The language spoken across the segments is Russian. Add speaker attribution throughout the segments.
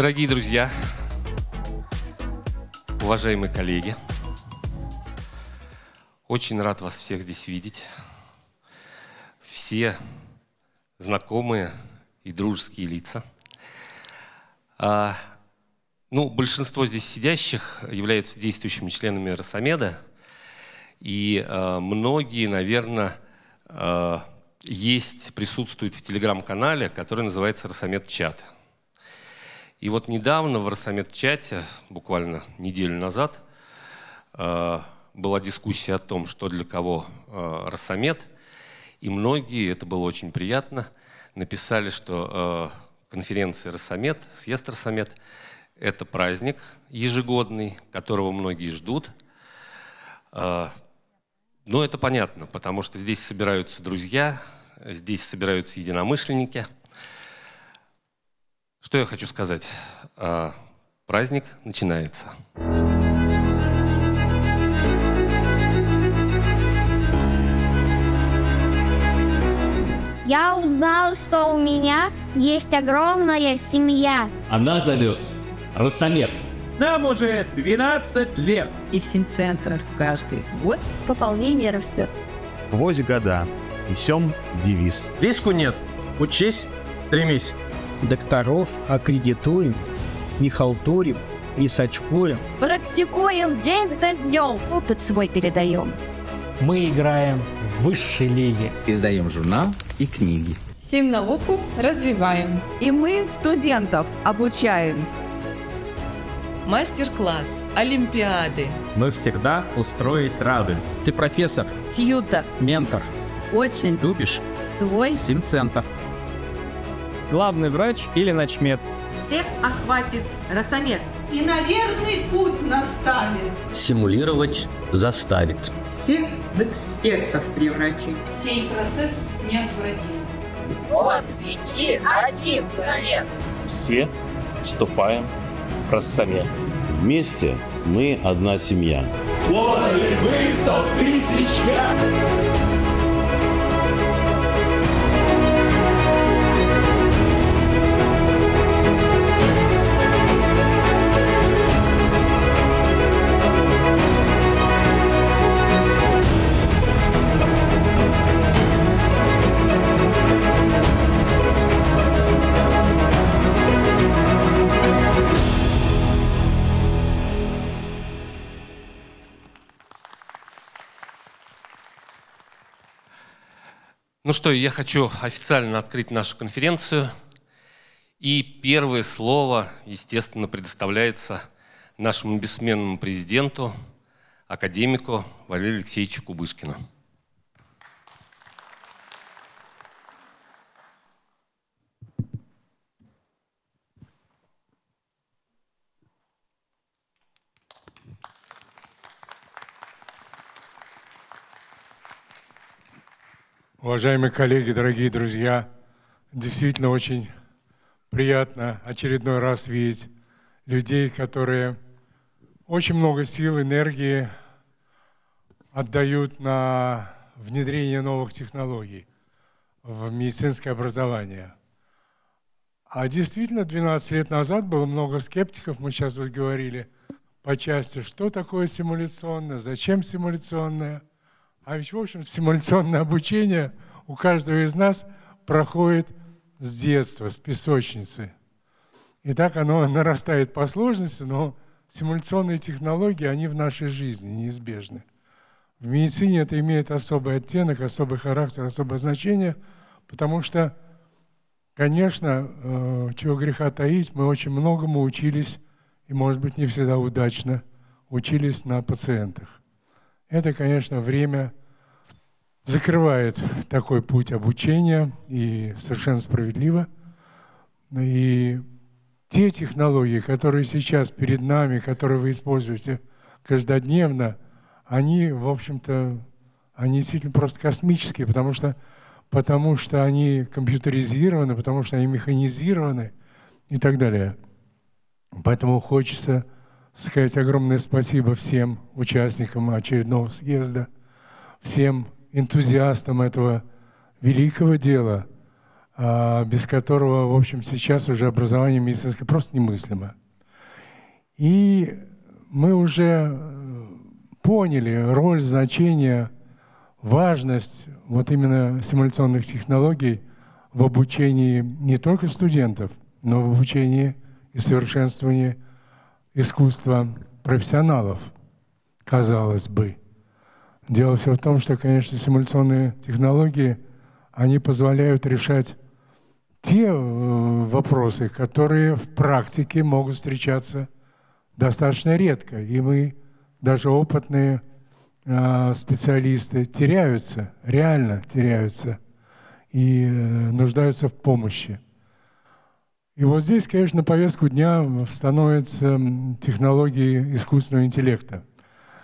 Speaker 1: Дорогие друзья, уважаемые коллеги, очень рад вас всех здесь видеть. Все знакомые и дружеские лица. А, ну, большинство здесь сидящих являются действующими членами Росомеда, и а, многие, наверное, а, есть, присутствуют в телеграм-канале, который называется «Росомед Чат». И вот недавно в Росомет-чате, буквально неделю назад, э, была дискуссия о том, что для кого э, Росомет. И многие, это было очень приятно, написали, что э, конференция Росомет, съезд Росомет – это праздник ежегодный, которого многие ждут. Но это понятно, потому что здесь собираются друзья, здесь собираются единомышленники – что я хочу сказать? А, праздник начинается.
Speaker 2: Я узнал, что у меня есть огромная семья.
Speaker 3: Она зовет Росомет. Нам уже 12 лет.
Speaker 2: И в сентцентр каждый год пополнение растет.
Speaker 4: Вось года. Несем девиз. Риску нет. Учись, стремись докторов аккредитуем, не халтурим, не сачкуем.
Speaker 2: Практикуем день за днем, опыт свой передаем.
Speaker 5: Мы играем в высшей лиге. Издаем журнал и книги.
Speaker 2: Всем науку развиваем. И мы студентов обучаем.
Speaker 5: Мастер-класс, олимпиады. Мы всегда
Speaker 2: устроить рады. Ты профессор. Тьютор. Ментор. Очень. Любишь. Свой. Симцентр главный врач или начмед. Всех охватит росомет. И на верный путь наставит.
Speaker 3: Симулировать заставит. Всех в экспертов превратит.
Speaker 2: Сей процесс неотвратим. Вот и один совет.
Speaker 3: Все
Speaker 4: вступаем в рассамет. Вместе мы одна семья.
Speaker 6: Словно мы столпы сечка.
Speaker 1: Ну что, я хочу официально открыть нашу конференцию. И первое слово, естественно, предоставляется нашему бессменному президенту, академику Валерию Алексеевичу Кубышкину.
Speaker 7: Уважаемые коллеги, дорогие друзья, действительно очень приятно очередной раз видеть людей, которые очень много сил, энергии отдают на внедрение новых технологий в медицинское образование. А действительно, 12 лет назад было много скептиков, мы сейчас вот говорили по части, что такое симуляционное, зачем симуляционное – а ведь, в общем, симуляционное обучение у каждого из нас проходит с детства, с песочницы. И так оно нарастает по сложности, но симуляционные технологии, они в нашей жизни неизбежны. В медицине это имеет особый оттенок, особый характер, особое значение, потому что, конечно, э, чего греха таить, мы очень многому учились, и, может быть, не всегда удачно, учились на пациентах. Это, конечно, время закрывает такой путь обучения, и совершенно справедливо. И те технологии, которые сейчас перед нами, которые вы используете каждодневно, они, в общем-то, они действительно просто космические, потому что, потому что они компьютеризированы, потому что они механизированы и так далее. Поэтому хочется сказать огромное спасибо всем участникам очередного съезда, всем энтузиастам этого великого дела, а, без которого, в общем, сейчас уже образование медицинское просто немыслимо. И мы уже э, поняли роль, значение, важность вот именно симуляционных технологий в обучении не только студентов, но в обучении и совершенствовании искусство профессионалов, казалось бы. Дело все в том, что, конечно, симуляционные технологии, они позволяют решать те э, вопросы, которые в практике могут встречаться достаточно редко. И мы, даже опытные э, специалисты, теряются, реально теряются и э, нуждаются в помощи. И вот здесь, конечно, на повестку дня становятся технологии искусственного интеллекта.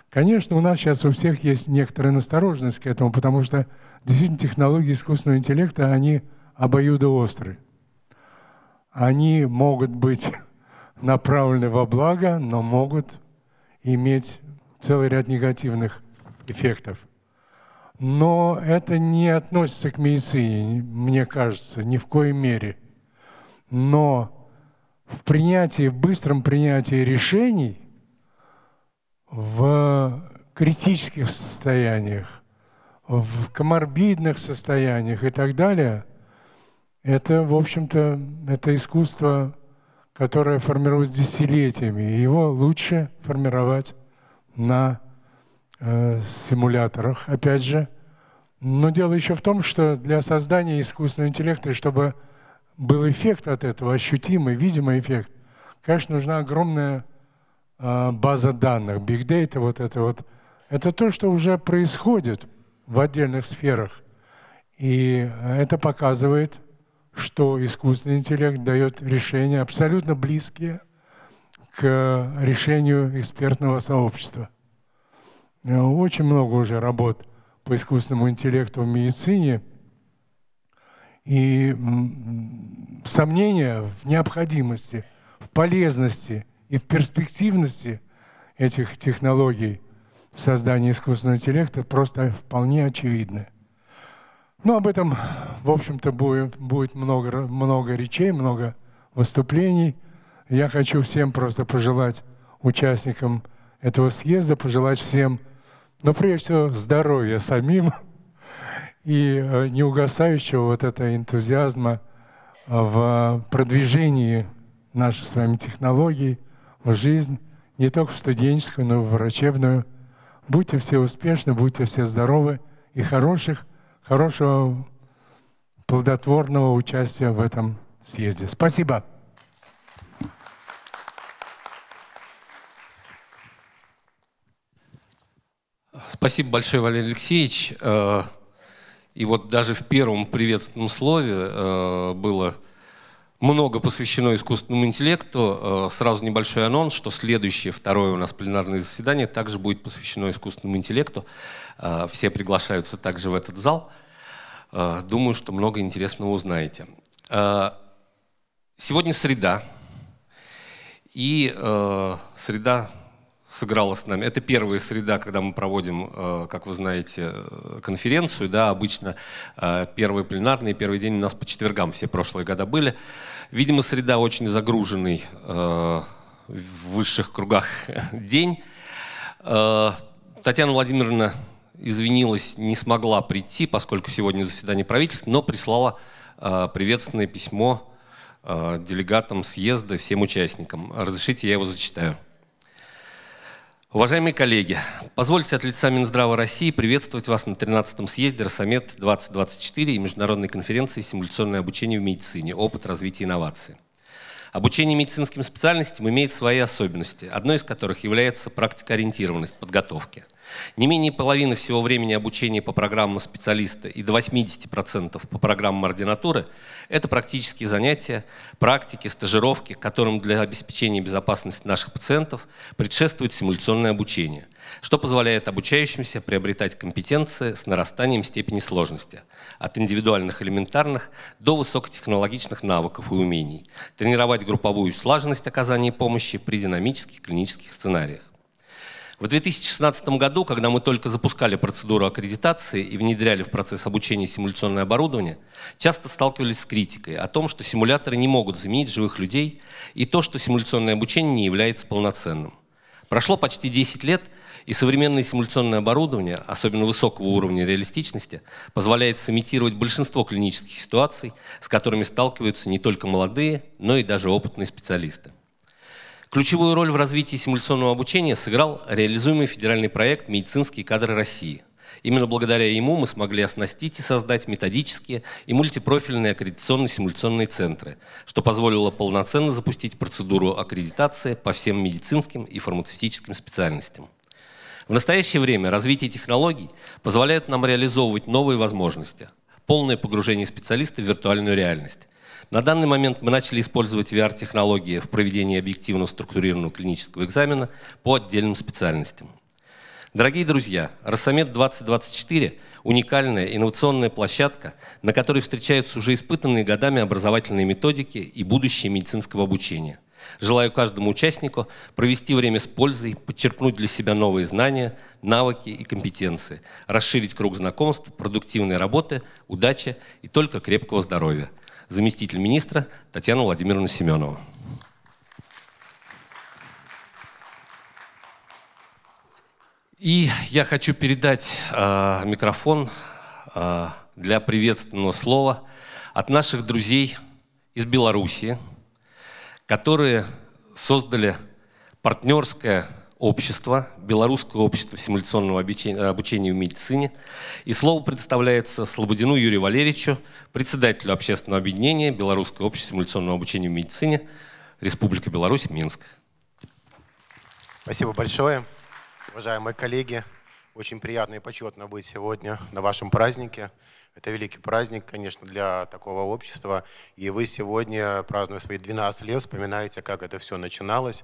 Speaker 7: Конечно, у нас сейчас у всех есть некоторая настороженность к этому, потому что действительно технологии искусственного интеллекта, они обоюдоостры. Они могут быть направлены во благо, но могут иметь целый ряд негативных эффектов. Но это не относится к медицине, мне кажется, ни в коей мере – но в принятии, в быстром принятии решений, в критических состояниях, в коморбидных состояниях и так далее, это, в общем-то, это искусство, которое формируется десятилетиями, и его лучше формировать на э, симуляторах, опять же. Но дело еще в том, что для создания искусственного интеллекта, чтобы был эффект от этого, ощутимый, видимый эффект. Конечно, нужна огромная а, база данных, big data, вот это вот. Это то, что уже происходит в отдельных сферах. И это показывает, что искусственный интеллект дает решения абсолютно близкие к решению экспертного сообщества. Э, очень много уже работ по искусственному интеллекту в медицине – и сомнения в необходимости, в полезности и в перспективности этих технологий создания искусственного интеллекта просто вполне очевидны. Но ну, об этом, в общем-то, будет, будет много, много речей, много выступлений. Я хочу всем просто пожелать участникам этого съезда, пожелать всем, но ну, прежде всего, здоровья самим, и э, неугасающего вот этого энтузиазма э, в продвижении наших с вами технологий в жизнь, не только в студенческую, но и в врачебную. Будьте все успешны, будьте все здоровы и хороших, хорошего плодотворного участия в этом съезде. Спасибо.
Speaker 1: Спасибо большое, Валерий Алексеевич. Э, и вот даже в первом приветственном слове э, было много посвящено искусственному интеллекту. Э, сразу небольшой анонс, что следующее, второе у нас пленарное заседание также будет посвящено искусственному интеллекту. Э, все приглашаются также в этот зал. Э, думаю, что много интересного узнаете. Э, сегодня среда. И э, среда сыграла с нами. Это первая среда, когда мы проводим, э, как вы знаете, э, конференцию. Да, обычно э, первый пленарный, первый день у нас по четвергам все прошлые года были. Видимо, среда очень загруженный в высших кругах день. Татьяна Владимировна извинилась, не смогла прийти, поскольку сегодня заседание правительства, но прислала приветственное письмо делегатам съезда всем участникам. Разрешите, я его зачитаю. Уважаемые коллеги, позвольте от лица Минздрава России приветствовать вас на 13-м съезде «Росомет-2024» и Международной конференции «Симуляционное обучение в медицине. Опыт развития инноваций». Обучение медицинским специальностям имеет свои особенности, одной из которых является практикоориентированность подготовки – не менее половины всего времени обучения по программам специалиста и до 80% по программам ординатуры – это практические занятия, практики, стажировки, которым для обеспечения безопасности наших пациентов предшествует симуляционное обучение, что позволяет обучающимся приобретать компетенции с нарастанием степени сложности от индивидуальных элементарных до высокотехнологичных навыков и умений, тренировать групповую слаженность оказания помощи при динамических клинических сценариях. В 2016 году, когда мы только запускали процедуру аккредитации и внедряли в процесс обучения симуляционное оборудование, часто сталкивались с критикой о том, что симуляторы не могут заменить живых людей и то, что симуляционное обучение не является полноценным. Прошло почти 10 лет, и современное симуляционное оборудование, особенно высокого уровня реалистичности, позволяет сымитировать большинство клинических ситуаций, с которыми сталкиваются не только молодые, но и даже опытные специалисты. Ключевую роль в развитии симуляционного обучения сыграл реализуемый федеральный проект «Медицинские кадры России». Именно благодаря ему мы смогли оснастить и создать методические и мультипрофильные аккредитационные симуляционные центры, что позволило полноценно запустить процедуру аккредитации по всем медицинским и фармацевтическим специальностям. В настоящее время развитие технологий позволяет нам реализовывать новые возможности, полное погружение специалиста в виртуальную реальность, на данный момент мы начали использовать VR-технологии в проведении объективно структурированного клинического экзамена по отдельным специальностям. Дорогие друзья, Росомет 2024 – уникальная инновационная площадка, на которой встречаются уже испытанные годами образовательные методики и будущее медицинского обучения. Желаю каждому участнику провести время с пользой, подчеркнуть для себя новые знания, навыки и компетенции, расширить круг знакомств, продуктивной работы, удачи и только крепкого здоровья – заместитель министра Татьяну Владимировну Семенову. И я хочу передать э, микрофон э, для приветственного слова от наших друзей из Белоруссии, которые создали партнерское общества, Белорусское общество симуляционного обучения в медицине. И слово предоставляется Слободину Юрию Валерьевичу, председателю общественного объединения Белорусское общество симуляционного обучения в медицине, Республика Беларусь, Минск.
Speaker 8: Спасибо большое, уважаемые коллеги. Очень приятно и почетно быть сегодня на вашем празднике. Это великий праздник, конечно, для такого общества. И вы сегодня, празднуя свои 12 лет, вспоминаете, как это все начиналось.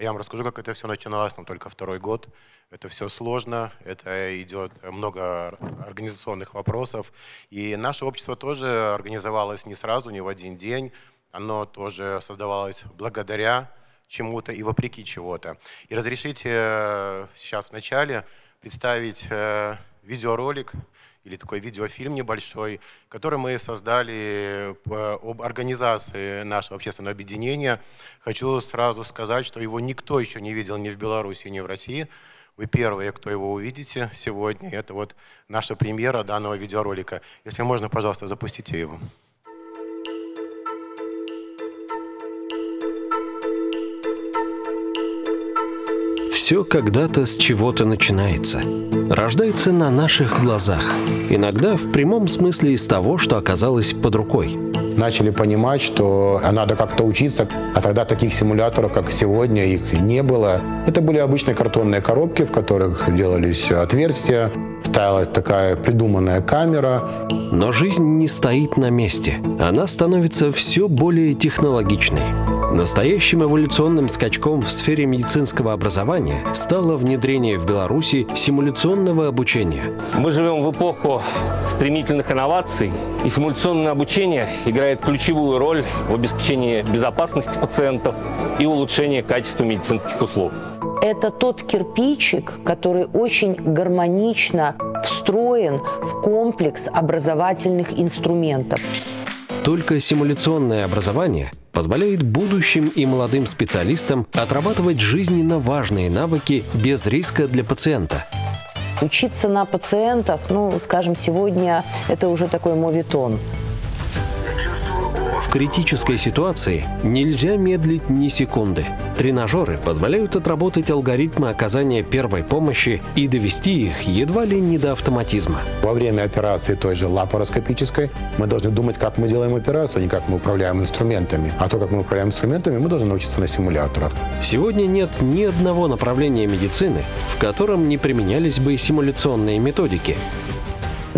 Speaker 8: Я вам расскажу, как это все начиналось, нам только второй год. Это все сложно, это идет много организационных вопросов. И наше общество тоже организовалось не сразу, не в один день. Оно тоже создавалось благодаря чему-то и вопреки чего-то. И разрешите э, сейчас вначале представить э, видеоролик, или такой видеофильм небольшой, который мы создали э, об организации нашего общественного объединения. Хочу сразу сказать, что его никто еще не видел ни в Беларуси, ни в России. Вы первые, кто его увидите сегодня. Это вот наша премьера данного видеоролика. Если можно, пожалуйста, запустите его.
Speaker 4: Все когда-то с чего-то начинается. Рождается на наших глазах. Иногда в прямом смысле из того, что оказалось
Speaker 8: под рукой. Начали понимать, что надо как-то учиться. А тогда таких симуляторов, как сегодня, их не было. Это были обычные картонные коробки, в которых делались отверстия. Ставилась такая придуманная камера. Но жизнь не стоит
Speaker 4: на месте. Она становится все более технологичной. Настоящим эволюционным скачком в сфере медицинского образования стало внедрение в Беларуси
Speaker 1: симуляционного обучения. Мы живем в эпоху стремительных инноваций, и симуляционное обучение играет ключевую роль в обеспечении безопасности пациентов и улучшении качества медицинских услуг.
Speaker 2: Это тот кирпичик, который очень гармонично встроен в комплекс образовательных инструментов.
Speaker 4: Только симуляционное образование позволяет будущим и молодым специалистам отрабатывать жизненно важные навыки без риска для пациента.
Speaker 2: Учиться на пациентах, ну, скажем, сегодня это уже такой моветон
Speaker 4: критической ситуации нельзя медлить ни секунды. Тренажеры позволяют отработать алгоритмы оказания первой помощи и довести
Speaker 8: их едва ли не до автоматизма. Во время операции той же лапароскопической мы должны думать, как мы делаем операцию, а не как мы управляем инструментами. А то, как мы управляем инструментами, мы должны научиться на симуляторах. Сегодня нет ни одного направления медицины, в котором не применялись
Speaker 4: бы симуляционные методики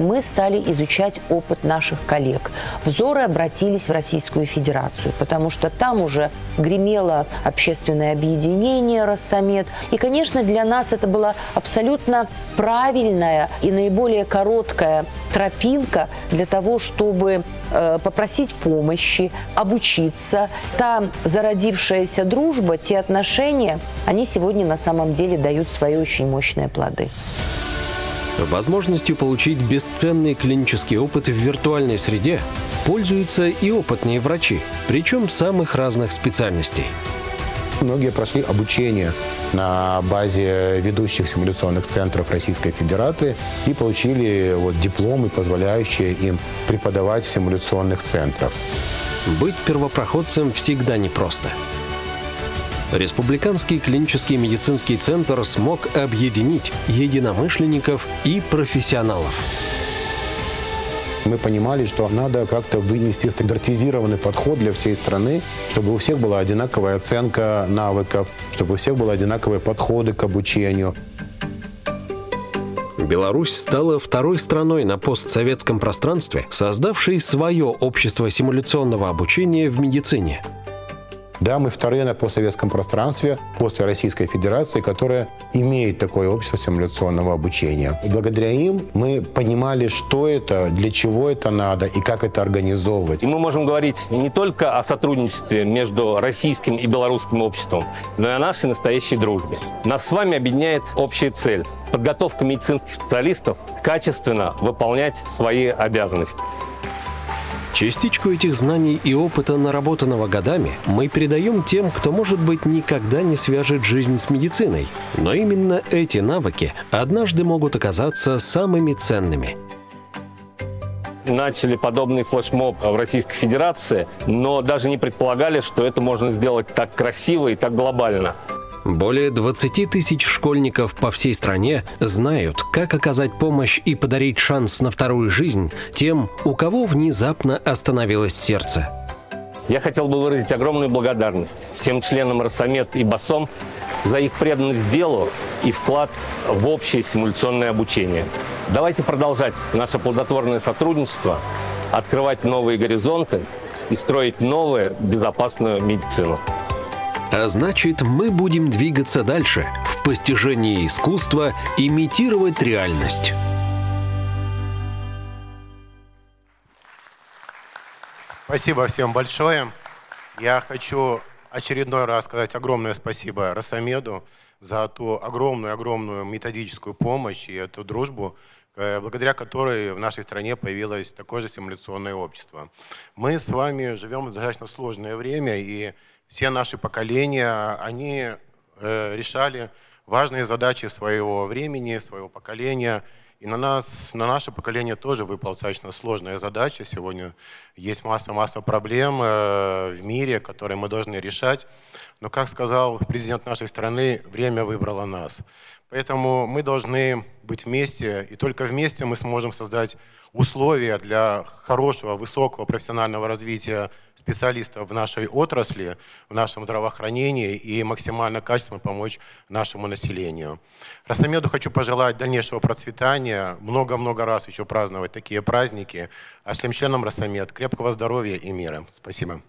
Speaker 2: мы стали изучать опыт наших коллег. Взоры обратились в Российскую Федерацию, потому что там уже гремело общественное объединение «Россомет». И, конечно, для нас это была абсолютно правильная и наиболее короткая тропинка для того, чтобы э, попросить помощи, обучиться. Та зародившаяся дружба, те отношения, они сегодня на самом деле дают свои очень мощные плоды.
Speaker 4: Возможностью получить бесценный клинический опыт в виртуальной среде пользуются и опытные врачи, причем самых разных специальностей.
Speaker 8: Многие прошли обучение на базе ведущих симуляционных центров Российской Федерации и получили вот дипломы, позволяющие им преподавать в симуляционных центрах. Быть первопроходцем всегда непросто. просто.
Speaker 4: Республиканский клинический медицинский центр смог объединить единомышленников и профессионалов
Speaker 8: мы понимали, что надо как-то вынести стандартизированный подход для всей страны, чтобы у всех была одинаковая оценка навыков, чтобы у всех были одинаковые подходы к обучению.
Speaker 4: Беларусь стала второй страной на постсоветском пространстве, создавшей свое
Speaker 8: общество симуляционного обучения в медицине – да, мы вторые на постсоветском пространстве после Российской Федерации, которая имеет такое общество симуляционного обучения. И благодаря им мы понимали, что это, для чего это надо и как это
Speaker 1: организовывать. И мы можем говорить не только о сотрудничестве между российским и белорусским обществом, но и о нашей настоящей дружбе. Нас с вами объединяет общая цель – подготовка медицинских специалистов качественно выполнять свои обязанности.
Speaker 4: Частичку этих знаний и опыта, наработанного годами, мы передаем тем, кто, может быть, никогда не свяжет жизнь с медициной. Но именно эти навыки однажды могут оказаться самыми ценными
Speaker 1: начали подобный флешмоб в Российской Федерации, но даже не предполагали, что это можно сделать так красиво и так глобально. Более 20 тысяч школьников по всей стране знают,
Speaker 4: как оказать помощь и подарить шанс на вторую жизнь тем, у кого внезапно
Speaker 1: остановилось сердце. Я хотел бы выразить огромную благодарность всем членам Росомет и БАСОМ за их преданность делу и вклад в общее симуляционное обучение. Давайте продолжать наше плодотворное сотрудничество, открывать новые горизонты и строить новую безопасную медицину. А
Speaker 4: значит, мы будем двигаться дальше в постижении искусства имитировать
Speaker 8: реальность. Спасибо всем большое. Я хочу очередной раз сказать огромное спасибо Росомеду за ту огромную-огромную методическую помощь и эту дружбу, благодаря которой в нашей стране появилось такое же симуляционное общество. Мы с вами живем в достаточно сложное время, и все наши поколения, они э, решали важные задачи своего времени, своего поколения. И на, нас, на наше поколение тоже выпала достаточно сложная задача. Сегодня есть масса-масса проблем э, в мире, которые мы должны решать. Но, как сказал президент нашей страны, время выбрало нас. Поэтому мы должны быть вместе, и только вместе мы сможем создать условия для хорошего, высокого профессионального развития специалистов в нашей отрасли, в нашем здравоохранении и максимально качественно помочь нашему населению. Росомеду хочу пожелать дальнейшего процветания, много-много раз еще праздновать такие праздники, а всем членам Росомед крепкого здоровья и мира. Спасибо.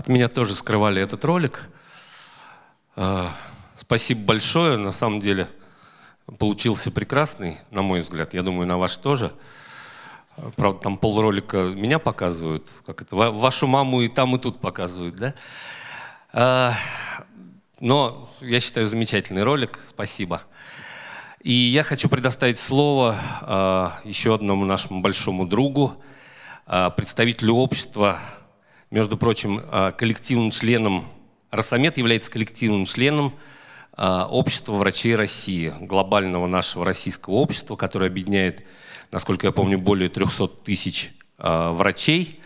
Speaker 1: От меня тоже скрывали этот ролик. А, спасибо большое. На самом деле получился прекрасный, на мой взгляд. Я думаю, на ваш тоже. Правда, там полролика меня показывают. Как это? Вашу маму и там, и тут показывают, да? А, но я считаю замечательный ролик. Спасибо. И я хочу предоставить слово а, еще одному нашему большому другу, представителю общества между прочим, э, коллективным членом Росомет является коллективным членом э, Общества врачей России, глобального нашего российского общества, которое объединяет, насколько я помню, более 300 тысяч э, врачей.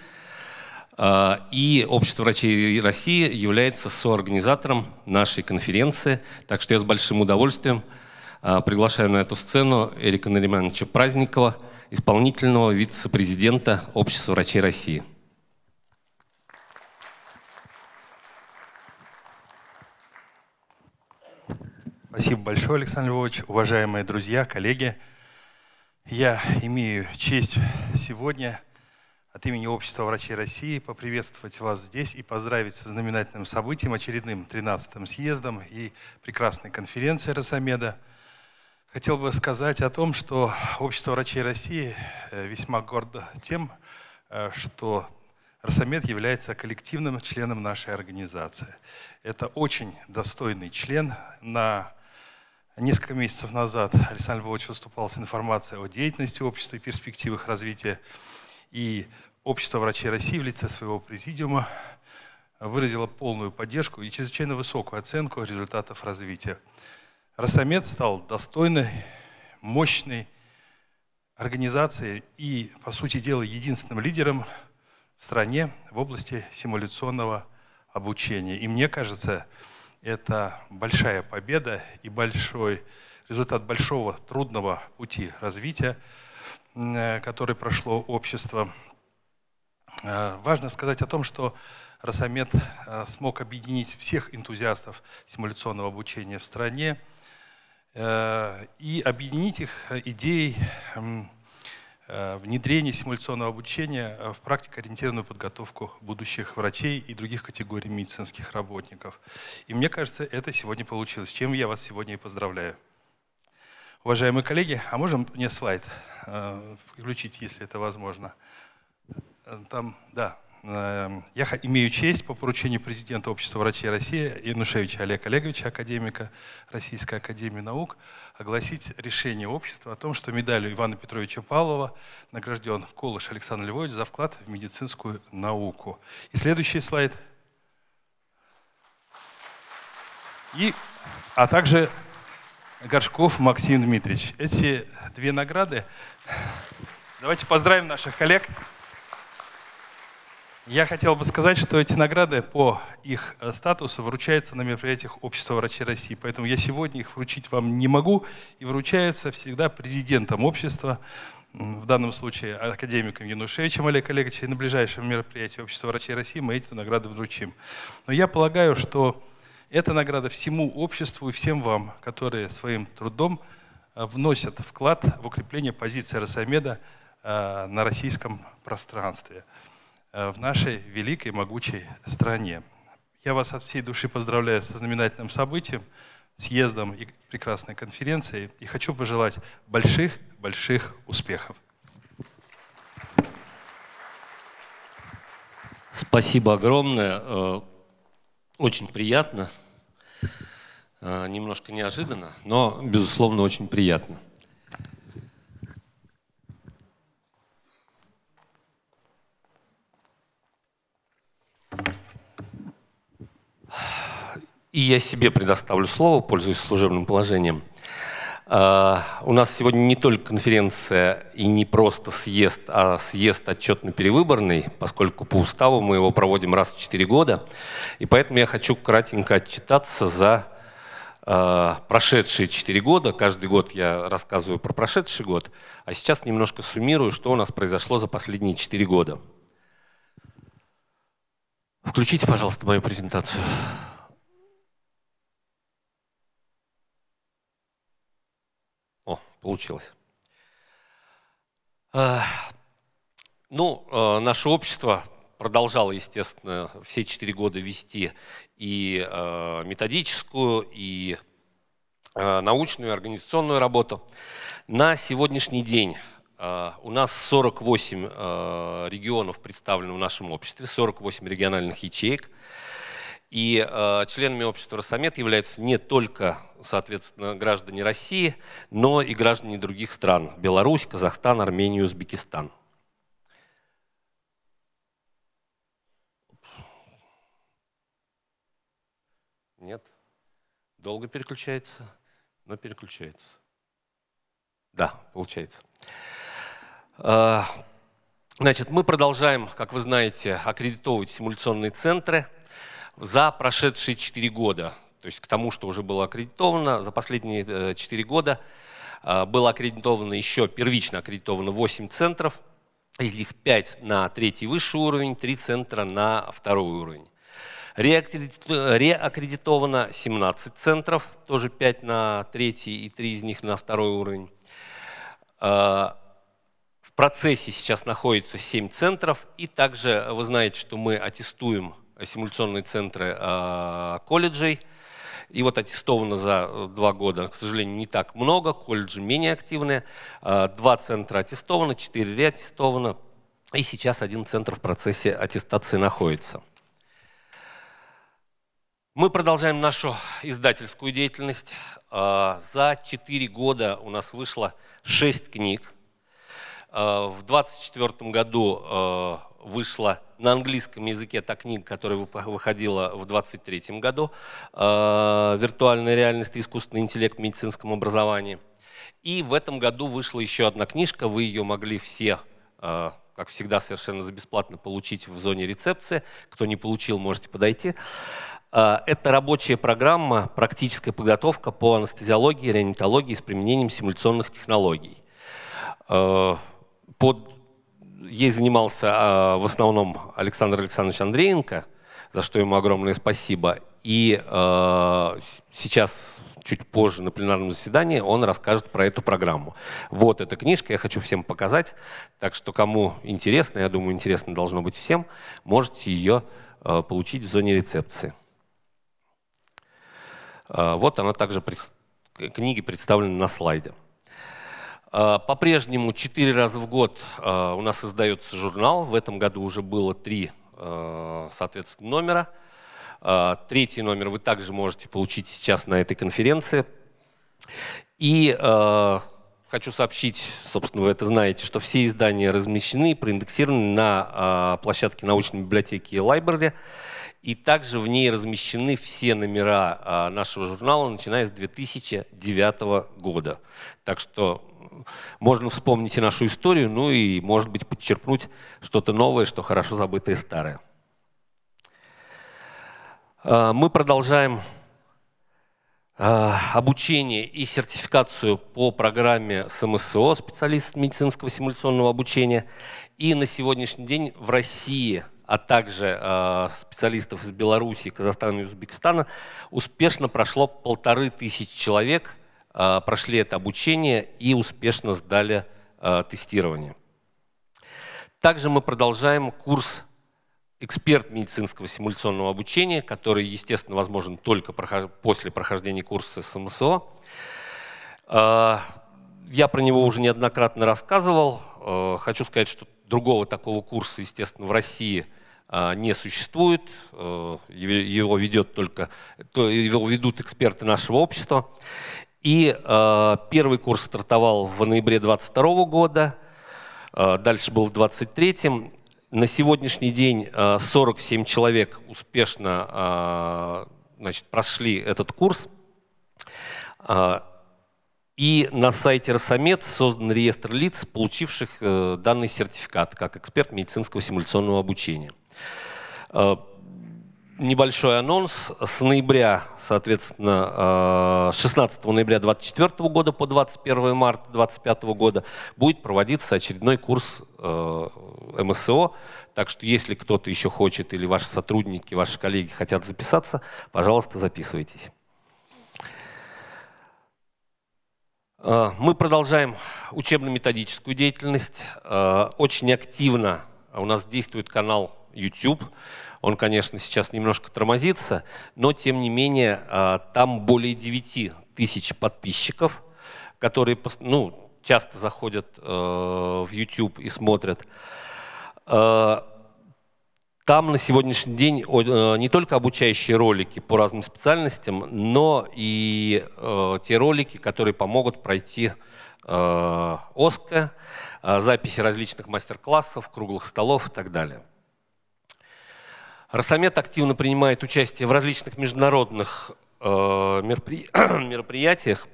Speaker 1: И Общество врачей России является соорганизатором нашей конференции. Так что я с большим удовольствием приглашаю на эту сцену Эрика Наримановича Праздникова, исполнительного вице-президента Общества врачей России.
Speaker 9: Спасибо большое, Александр Львович. Уважаемые друзья, коллеги, я имею честь сегодня от имени Общества врачей России поприветствовать вас здесь и поздравить с знаменательным событием, очередным 13-м съездом и прекрасной конференцией Росомеда. Хотел бы сказать о том, что Общество врачей России э, весьма гордо тем, э, что Росомед является коллективным членом нашей организации. Это очень достойный член на Несколько месяцев назад Александр Львович выступал с информацией о деятельности общества и перспективах развития. И Общество врачей России в лице своего президиума выразило полную поддержку и чрезвычайно высокую оценку результатов развития. Росомед стал достойной, мощной организацией и, по сути дела, единственным лидером в стране в области симуляционного обучения. И мне кажется, это большая победа и большой результат большого трудного пути развития, э, который прошло общество. Э, важно сказать о том, что Росомет э, смог объединить всех энтузиастов симуляционного обучения в стране и объединить их идеей Э, внедрение симуляционного обучения э, в практикоориентированную подготовку будущих врачей и других категорий медицинских работников. И мне кажется, это сегодня получилось, чем я вас сегодня и поздравляю. Уважаемые коллеги, а можем мне слайд э, включить, если это возможно? Там, да, Эм, я имею честь по поручению президента Общества врачей России Янушевича Олега Олеговича, академика Российской Академии Наук, огласить решение общества о том, что медалью Ивана Петровича Павлова награжден Колыш Александр Львович за вклад в медицинскую науку. И следующий слайд. И, а также Горшков Максим Дмитриевич. Эти две награды. Давайте поздравим наших коллег. Я хотел бы сказать, что эти награды по их э, статусу вручаются на мероприятиях Общества врачей России. Поэтому я сегодня их вручить вам не могу. И вручаются всегда президентом общества, в данном случае академиком Янушевичем Олег Олеговичем, и на ближайшем мероприятии Общества врачей России мы эти награды вручим. Но я полагаю, что эта награда всему обществу и всем вам, которые своим трудом э, вносят вклад в укрепление позиции Росомеда э, на российском пространстве. Э, в нашей великой, могучей стране. Я вас от всей души поздравляю со знаменательным событием, съездом и прекрасной конференцией. И хочу пожелать больших-больших успехов.
Speaker 1: Спасибо огромное. Э, очень приятно. Э, немножко неожиданно, но, безусловно, очень приятно. И я себе предоставлю слово, пользуясь служебным положением. А, у нас сегодня не только конференция и не просто съезд, а съезд отчетно-перевыборный, поскольку по уставу мы его проводим раз в 4 года. И поэтому я хочу кратенько отчитаться за а, прошедшие 4 года. Каждый год я рассказываю про прошедший год, а сейчас немножко суммирую, что у нас произошло за последние 4 года. Включите, пожалуйста, мою презентацию. Получилось. Э, ну, э, наше общество продолжало, естественно, все четыре года вести и э, методическую, и научную, и организационную работу. На сегодняшний день у нас 48 регионов представлены в нашем обществе, 48 региональных ячеек. И э, членами общества Росомет являются не только, соответственно, граждане России, но и граждане других стран – Беларусь, Казахстан, Армения, Узбекистан. Нет. Долго переключается, но переключается. Да, получается. Э, значит, мы продолжаем, как вы знаете, аккредитовывать симуляционные центры – за прошедшие 4 года, то есть к тому, что уже было аккредитовано, за последние 4 э, года э, было аккредитовано еще, первично аккредитовано 8 центров, из них 5 на третий высший уровень, 3 центра на второй уровень. Реаккредитовано 17 центров, тоже 5 на третий и 3 из них на второй уровень. Э, в процессе сейчас находится 7 центров, и также вы знаете, что мы аттестуем симуляционные центры а, колледжей. И вот аттестовано за э, два года, к сожалению, не так много, колледжи менее активные. А, два центра аттестовано, четыре реаттестовано, и сейчас один центр в процессе аттестации находится. Мы продолжаем нашу издательскую деятельность. А, за четыре года у нас вышло шесть книг. В 2024 году вышло на английском языке та книга, которая выходила в 2023 году, э, «Виртуальная реальность и искусственный интеллект в медицинском образовании». И в этом году вышла еще одна книжка, вы ее могли все э, как всегда, совершенно за бесплатно получить в зоне рецепции. Кто не получил, можете подойти. Э, это рабочая программа «Практическая подготовка по анестезиологии и реаниматологии с применением симуляционных технологий». Под ей занимался э, в основном Александр Александрович Андреенко, за что ему огромное спасибо. И э, сейчас чуть позже на пленарном заседании он расскажет про эту программу. Вот эта книжка, я хочу всем показать. Так что кому интересно, я думаю, интересно должно быть всем, можете ее э, а, получить в зоне рецепции. Э, вот она также, пред... книги представлены на слайде. А, по-прежнему четыре раза в год а, у нас издается журнал. В этом году уже было три, а, соответственно, номера. Третий номер вы также можете получить сейчас на этой конференции. И хочу сообщить, собственно, вы это знаете, что все издания размещены, проиндексированы на площадке научной библиотеки Library. И также в ней размещены все номера нашего журнала, начиная с 2009 года. Так что можно вспомнить и нашу историю, ну и, может быть, подчеркнуть что-то новое, что хорошо забытое старое. А, мы продолжаем а, обучение и сертификацию по программе СМСО, специалист медицинского симуляционного обучения. И на сегодняшний день в России, а также а, специалистов из Белоруссии, Казахстана и Узбекистана успешно прошло полторы тысячи человек – а, прошли это обучение и успешно сдали а, тестирование. Также мы продолжаем курс эксперт медицинского симуляционного обучения, который, естественно, возможен только после прохождения курса СМСО. А, я про него уже неоднократно рассказывал. Хочу сказать, что другого такого курса, естественно, в России не существует. Его, ведет только, его ведут эксперты нашего общества. И э, первый курс стартовал в ноябре 2022 года, э, дальше был в 2023. На сегодняшний день э, 47 человек успешно э, значит, прошли этот курс. Э, и на сайте Росомед создан реестр лиц, получивших э, данный сертификат как эксперт медицинского симуляционного обучения. Э, небольшой анонс. С ноября, соответственно, 16 э, ноября 2024 года по 21 марта 2025 года будет проводиться очередной курс э, МСО. Так что если кто-то еще хочет или ваши сотрудники, ваши коллеги хотят записаться, пожалуйста, записывайтесь. Э, мы продолжаем учебно-методическую деятельность. Очень активно у нас действует канал YouTube. Он, конечно, сейчас немножко тормозится, но, тем не менее, а, там более 9 тысяч подписчиков, которые ну, часто заходят э, в YouTube и смотрят. Э, там на сегодняшний день э, не только обучающие ролики по разным специальностям, но и те ролики, которые помогут пройти э, ОСКО, записи различных мастер-классов, круглых столов и так далее. Росомет активно принимает участие в различных международных э, мероприятиях.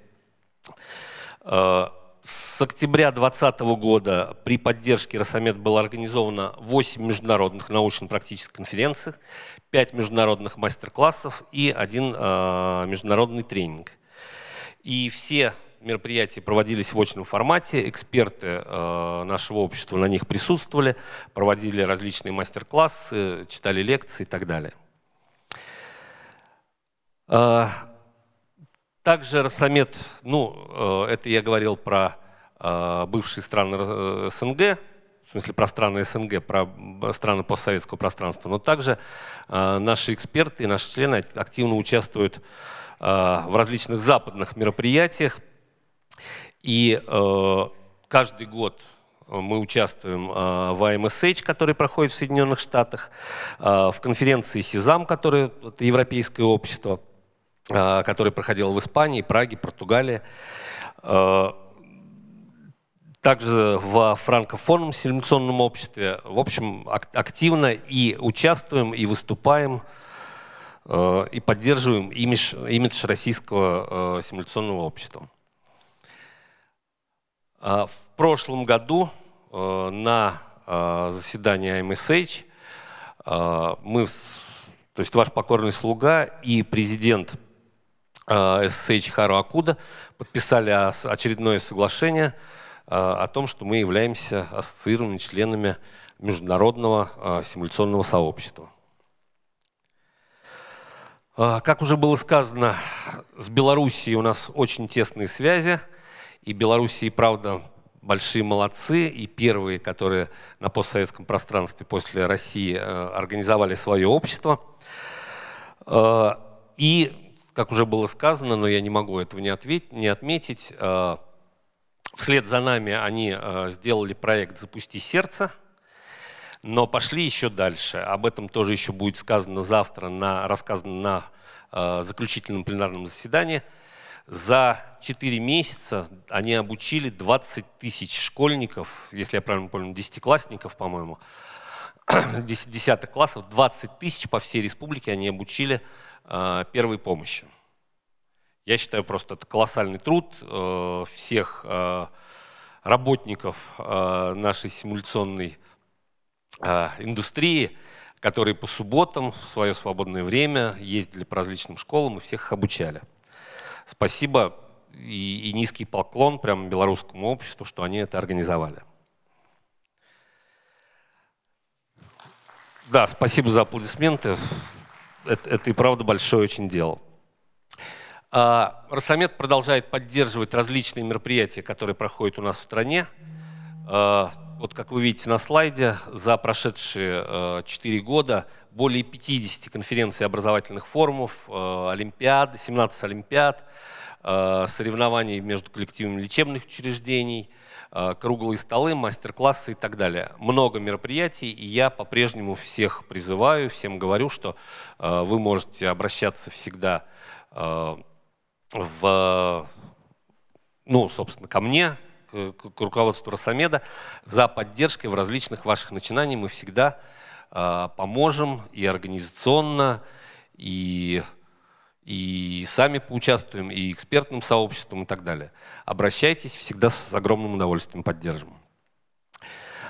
Speaker 1: Э, с октября 2020 года при поддержке Росомет было организовано 8 международных научно-практических конференций, 5 международных мастер-классов и один э, международный тренинг. И все мероприятия проводились в очном формате, эксперты э, нашего общества на них присутствовали, проводили различные мастер-классы, читали лекции и так далее. Э, также Росомет, ну, э, это я говорил про э, бывшие страны э, СНГ, в смысле про страны СНГ, про э, страны постсоветского пространства, но также э, наши эксперты и наши члены активно участвуют э, в различных западных мероприятиях и э, каждый год э, мы участвуем э, в АМСХ, который проходит в Соединенных Штатах, э, в конференции СИЗАМ, которое это Европейское общество, которое проходило в Испании, Праге, Португалии. Также в франкофонном симуляционном обществе. В общем, активно и участвуем, и выступаем, и поддерживаем имидж, имидж российского симуляционного общества. А, в прошлом году э, на а, заседании МСХ эм а, мы, то есть ваш покорный слуга и президент ССХ Хару Акуда подписали очередное соглашение о том, что мы являемся ассоциированными членами международного симуляционного
Speaker 9: сообщества.
Speaker 1: Как уже было сказано, с Белоруссией у нас очень тесные связи – и Белоруссии, правда, большие молодцы. И первые, которые на постсоветском пространстве после России э, организовали свое общество. Э, и, как уже было сказано, но я не могу этого не, ответь, не отметить, э, вслед за нами они сделали проект «Запусти сердце», но пошли еще дальше. Об этом тоже еще будет сказано завтра, на, рассказано на заключительном пленарном заседании – за 4 месяца они обучили 20 тысяч школьников, если я правильно помню, десятиклассников, по-моему, десятых классов, 20 тысяч по всей республике они обучили э, первой помощи. Я считаю, просто это колоссальный труд э, всех э, работников э, нашей симуляционной э, индустрии, которые по субботам в свое свободное время ездили по различным школам и всех их обучали спасибо и, и низкий поклон прямо белорусскому обществу, что они это организовали. Да, спасибо за аплодисменты. Это, это и правда большое очень дело. А, Росомет продолжает поддерживать различные мероприятия, которые проходят у нас в стране. А, вот как вы видите на слайде, за прошедшие 4 э, года более 50 конференций образовательных форумов, э, олимпиад, 17 олимпиад, э, соревнований между коллективами лечебных учреждений, круглые столы, мастер-классы и так далее. Много мероприятий, и я по-прежнему всех призываю, всем говорю, что вы можете обращаться всегда в, ну, собственно, ко мне, к, руководству Росомеда за поддержкой в различных ваших начинаниях. Мы всегда а, поможем и организационно, и, и сами поучаствуем, и экспертным сообществом и так далее. Обращайтесь, всегда с огромным удовольствием поддержим.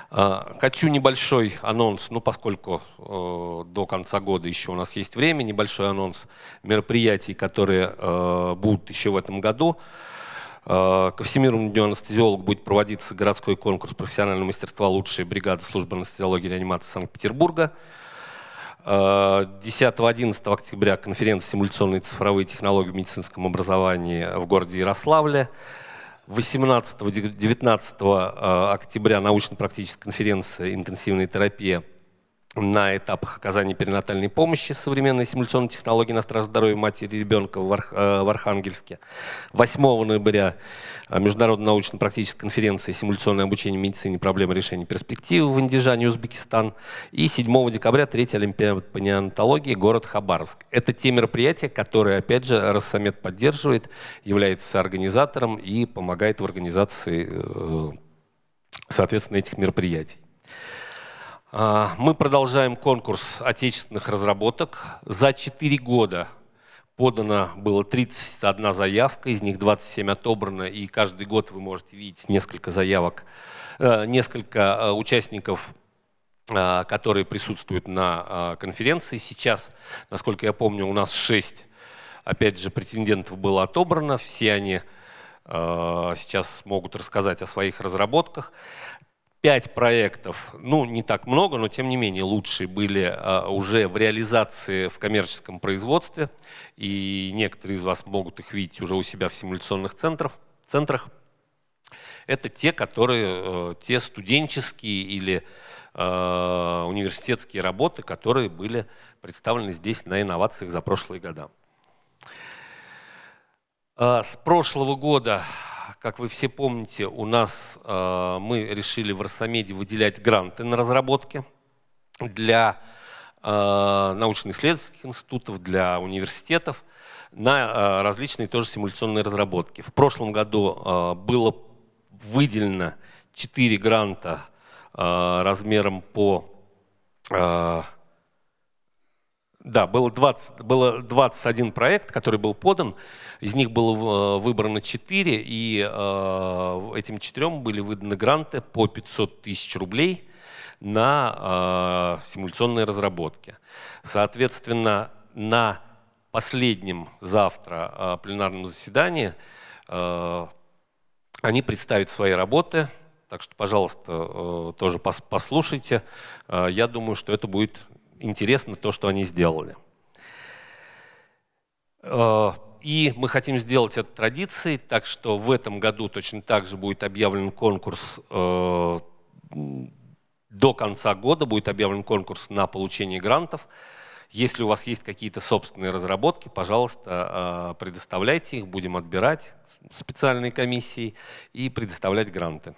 Speaker 1: А, хочу небольшой анонс, ну поскольку э, до конца года еще у нас есть время, небольшой анонс мероприятий, которые э, будут еще в этом году. Э, ко Всемирному дню анестезиолог будет проводиться городской конкурс профессионального мастерства «Лучшие бригады службы анестезиологии и реанимации Санкт-Петербурга». 10-11 э, октября конференция «Симуляционные цифровые технологии в медицинском образовании» в городе Ярославле. 18-19 э, октября научно-практическая конференция «Интенсивная терапия на этапах оказания перинатальной помощи современной симуляционной технологии на страже здоровья матери и ребенка в э, Архангельске. 8 ноября э, Международная научно-практическая конференция «Симуляционное обучение медицине. Проблемы решения перспективы» в Индижане, Узбекистан. И 7 декабря 3 Олимпиада по неонатологии, город Хабаровск. Это те мероприятия, которые, опять же, Россомет поддерживает, является организатором и помогает в организации, э, соответственно, этих мероприятий. А, мы продолжаем конкурс отечественных разработок. За 4 года подано было 31 заявка, из них 27 отобрано, и каждый год вы можете видеть несколько заявок, э, несколько э, участников э, которые присутствуют на конференции. Сейчас, насколько я помню, у нас шесть, опять же, претендентов было отобрано. Все они сейчас могут рассказать о своих разработках. Пять проектов, ну не так много, но тем не менее лучшие были а, уже в реализации в коммерческом производстве, и некоторые из вас могут их видеть уже у себя в симуляционных центрах. центрах. Это те, которые, э, те студенческие или э, университетские работы, которые были представлены здесь на инновациях за прошлые года. А, с прошлого года как вы все помните, у нас э, мы решили в Росомеде выделять гранты на разработки для э, научно-исследовательских институтов, для университетов на э, различные тоже симуляционные разработки. В прошлом году э, было выделено 4 гранта э, размером по э, да, было 20, было 21 проект, который был подан. Из них было э, выбрано 4, и э, этим четырем были выданы гранты по 500 тысяч рублей на э, симуляционные разработки. Соответственно, на последнем завтра э, пленарном заседании э, они представят свои работы. Так что, пожалуйста, э, тоже пос послушайте. Э, я думаю, что это будет интересно то, что они сделали. Э, и мы хотим сделать это традицией, так что в этом году точно так же будет объявлен конкурс э, до конца года будет объявлен конкурс на получение грантов. Если у вас есть какие-то собственные разработки, пожалуйста, э, предоставляйте их, будем отбирать специальные комиссии и предоставлять гранты.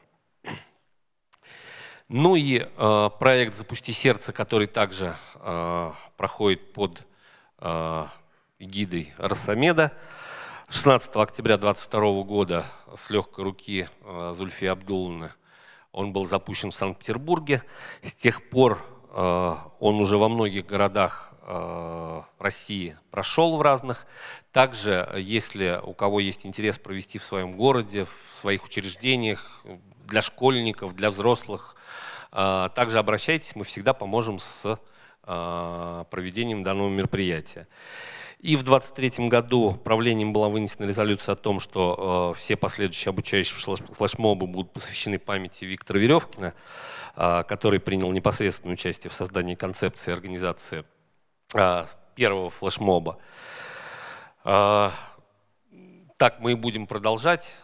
Speaker 1: Ну и э, проект «Запусти сердце», который также э, проходит под э, гидой Росомеда. 16 октября 2022 года с легкой руки э, Зульфии Абдуловны он был запущен в Санкт-Петербурге. С тех пор э, он уже во многих городах э, России прошел в разных. Также, если у кого есть интерес провести в своем городе, в своих учреждениях, для школьников, для взрослых. А, также обращайтесь, мы всегда поможем с а, проведением данного мероприятия. И в 2023 году правлением была вынесена резолюция о том, что э, все последующие обучающие флешмобы будут посвящены памяти Виктора Веревкина, э, который принял непосредственное участие в создании концепции организации э, первого флешмоба. Э, так мы и будем продолжать.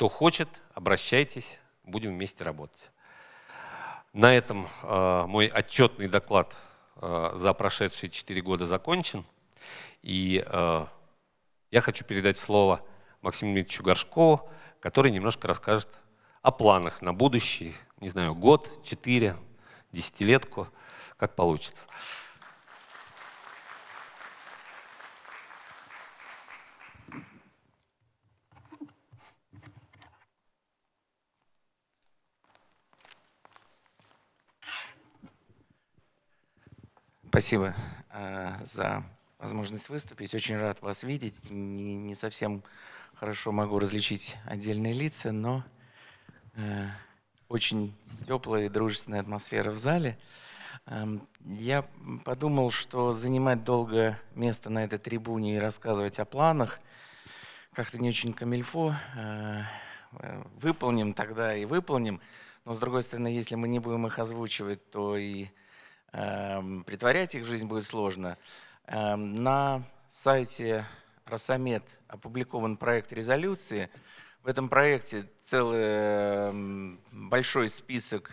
Speaker 1: Кто хочет, обращайтесь, будем вместе работать. На этом э, мой отчетный доклад э, за прошедшие 4 года закончен. И э, я хочу передать слово Максиму Дмитриевичу Горшкову, который немножко расскажет о планах на будущий, не знаю, год, четыре, десятилетку, как получится.
Speaker 6: Спасибо э, за возможность выступить. Очень рад вас видеть. Не, не совсем хорошо могу различить отдельные лица, но э, очень теплая и дружественная атмосфера в зале. Э, я подумал, что занимать долго место на этой трибуне и рассказывать о планах как-то не очень камильфо. Э, э выполним тогда и выполним. Но, с другой стороны, если мы не будем их озвучивать, то и Эм, притворять их в жизнь будет сложно. Эм, на сайте Росомет опубликован проект резолюции. В этом проекте целый эм, большой список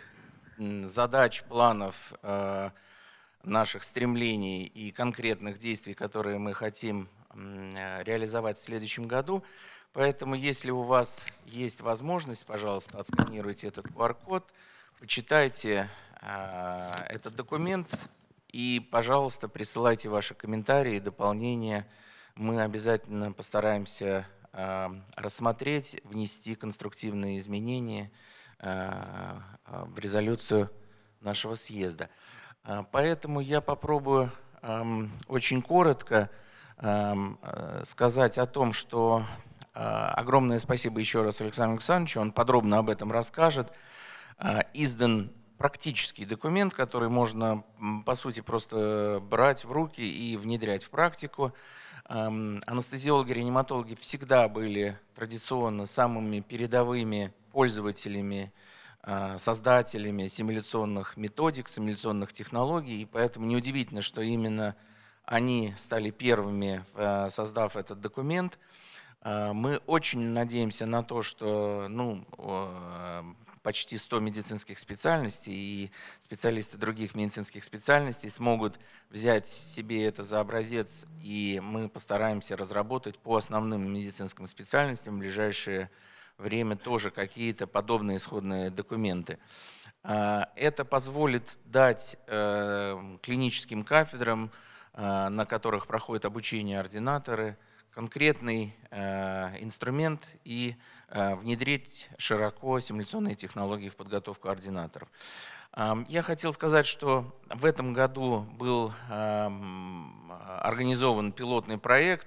Speaker 6: задач, планов, э, наших стремлений и конкретных действий, которые мы хотим э, реализовать в следующем году. Поэтому, если у вас есть возможность, пожалуйста, отсканируйте этот QR-код, почитайте а, этот документ. И, пожалуйста, присылайте ваши комментарии и дополнения. Мы обязательно постараемся а, рассмотреть, внести конструктивные изменения а, в резолюцию нашего съезда. Поэтому я попробую очень коротко сказать о том, что огромное спасибо еще раз Александру Александровичу, он подробно об этом расскажет. Издан практический документ, который можно, по сути, просто брать в руки и внедрять в практику. Эм, анестезиологи, реаниматологи всегда были традиционно самыми передовыми пользователями, э, создателями симуляционных методик, симуляционных технологий, и поэтому неудивительно, что именно они стали первыми, э, создав этот документ. Э, мы очень надеемся на то, что ну, почти 100 медицинских специальностей, и специалисты других медицинских специальностей смогут взять себе это за образец, и мы постараемся разработать по основным медицинским специальностям в ближайшее время тоже какие-то подобные исходные документы. А, это позволит дать э, клиническим кафедрам, э, на которых проходит обучение ординаторы, конкретный э, инструмент и инструмент, Э, внедрить широко симуляционные технологии в подготовку ординаторов. Я хотел сказать, что в этом году был эм, организован пилотный проект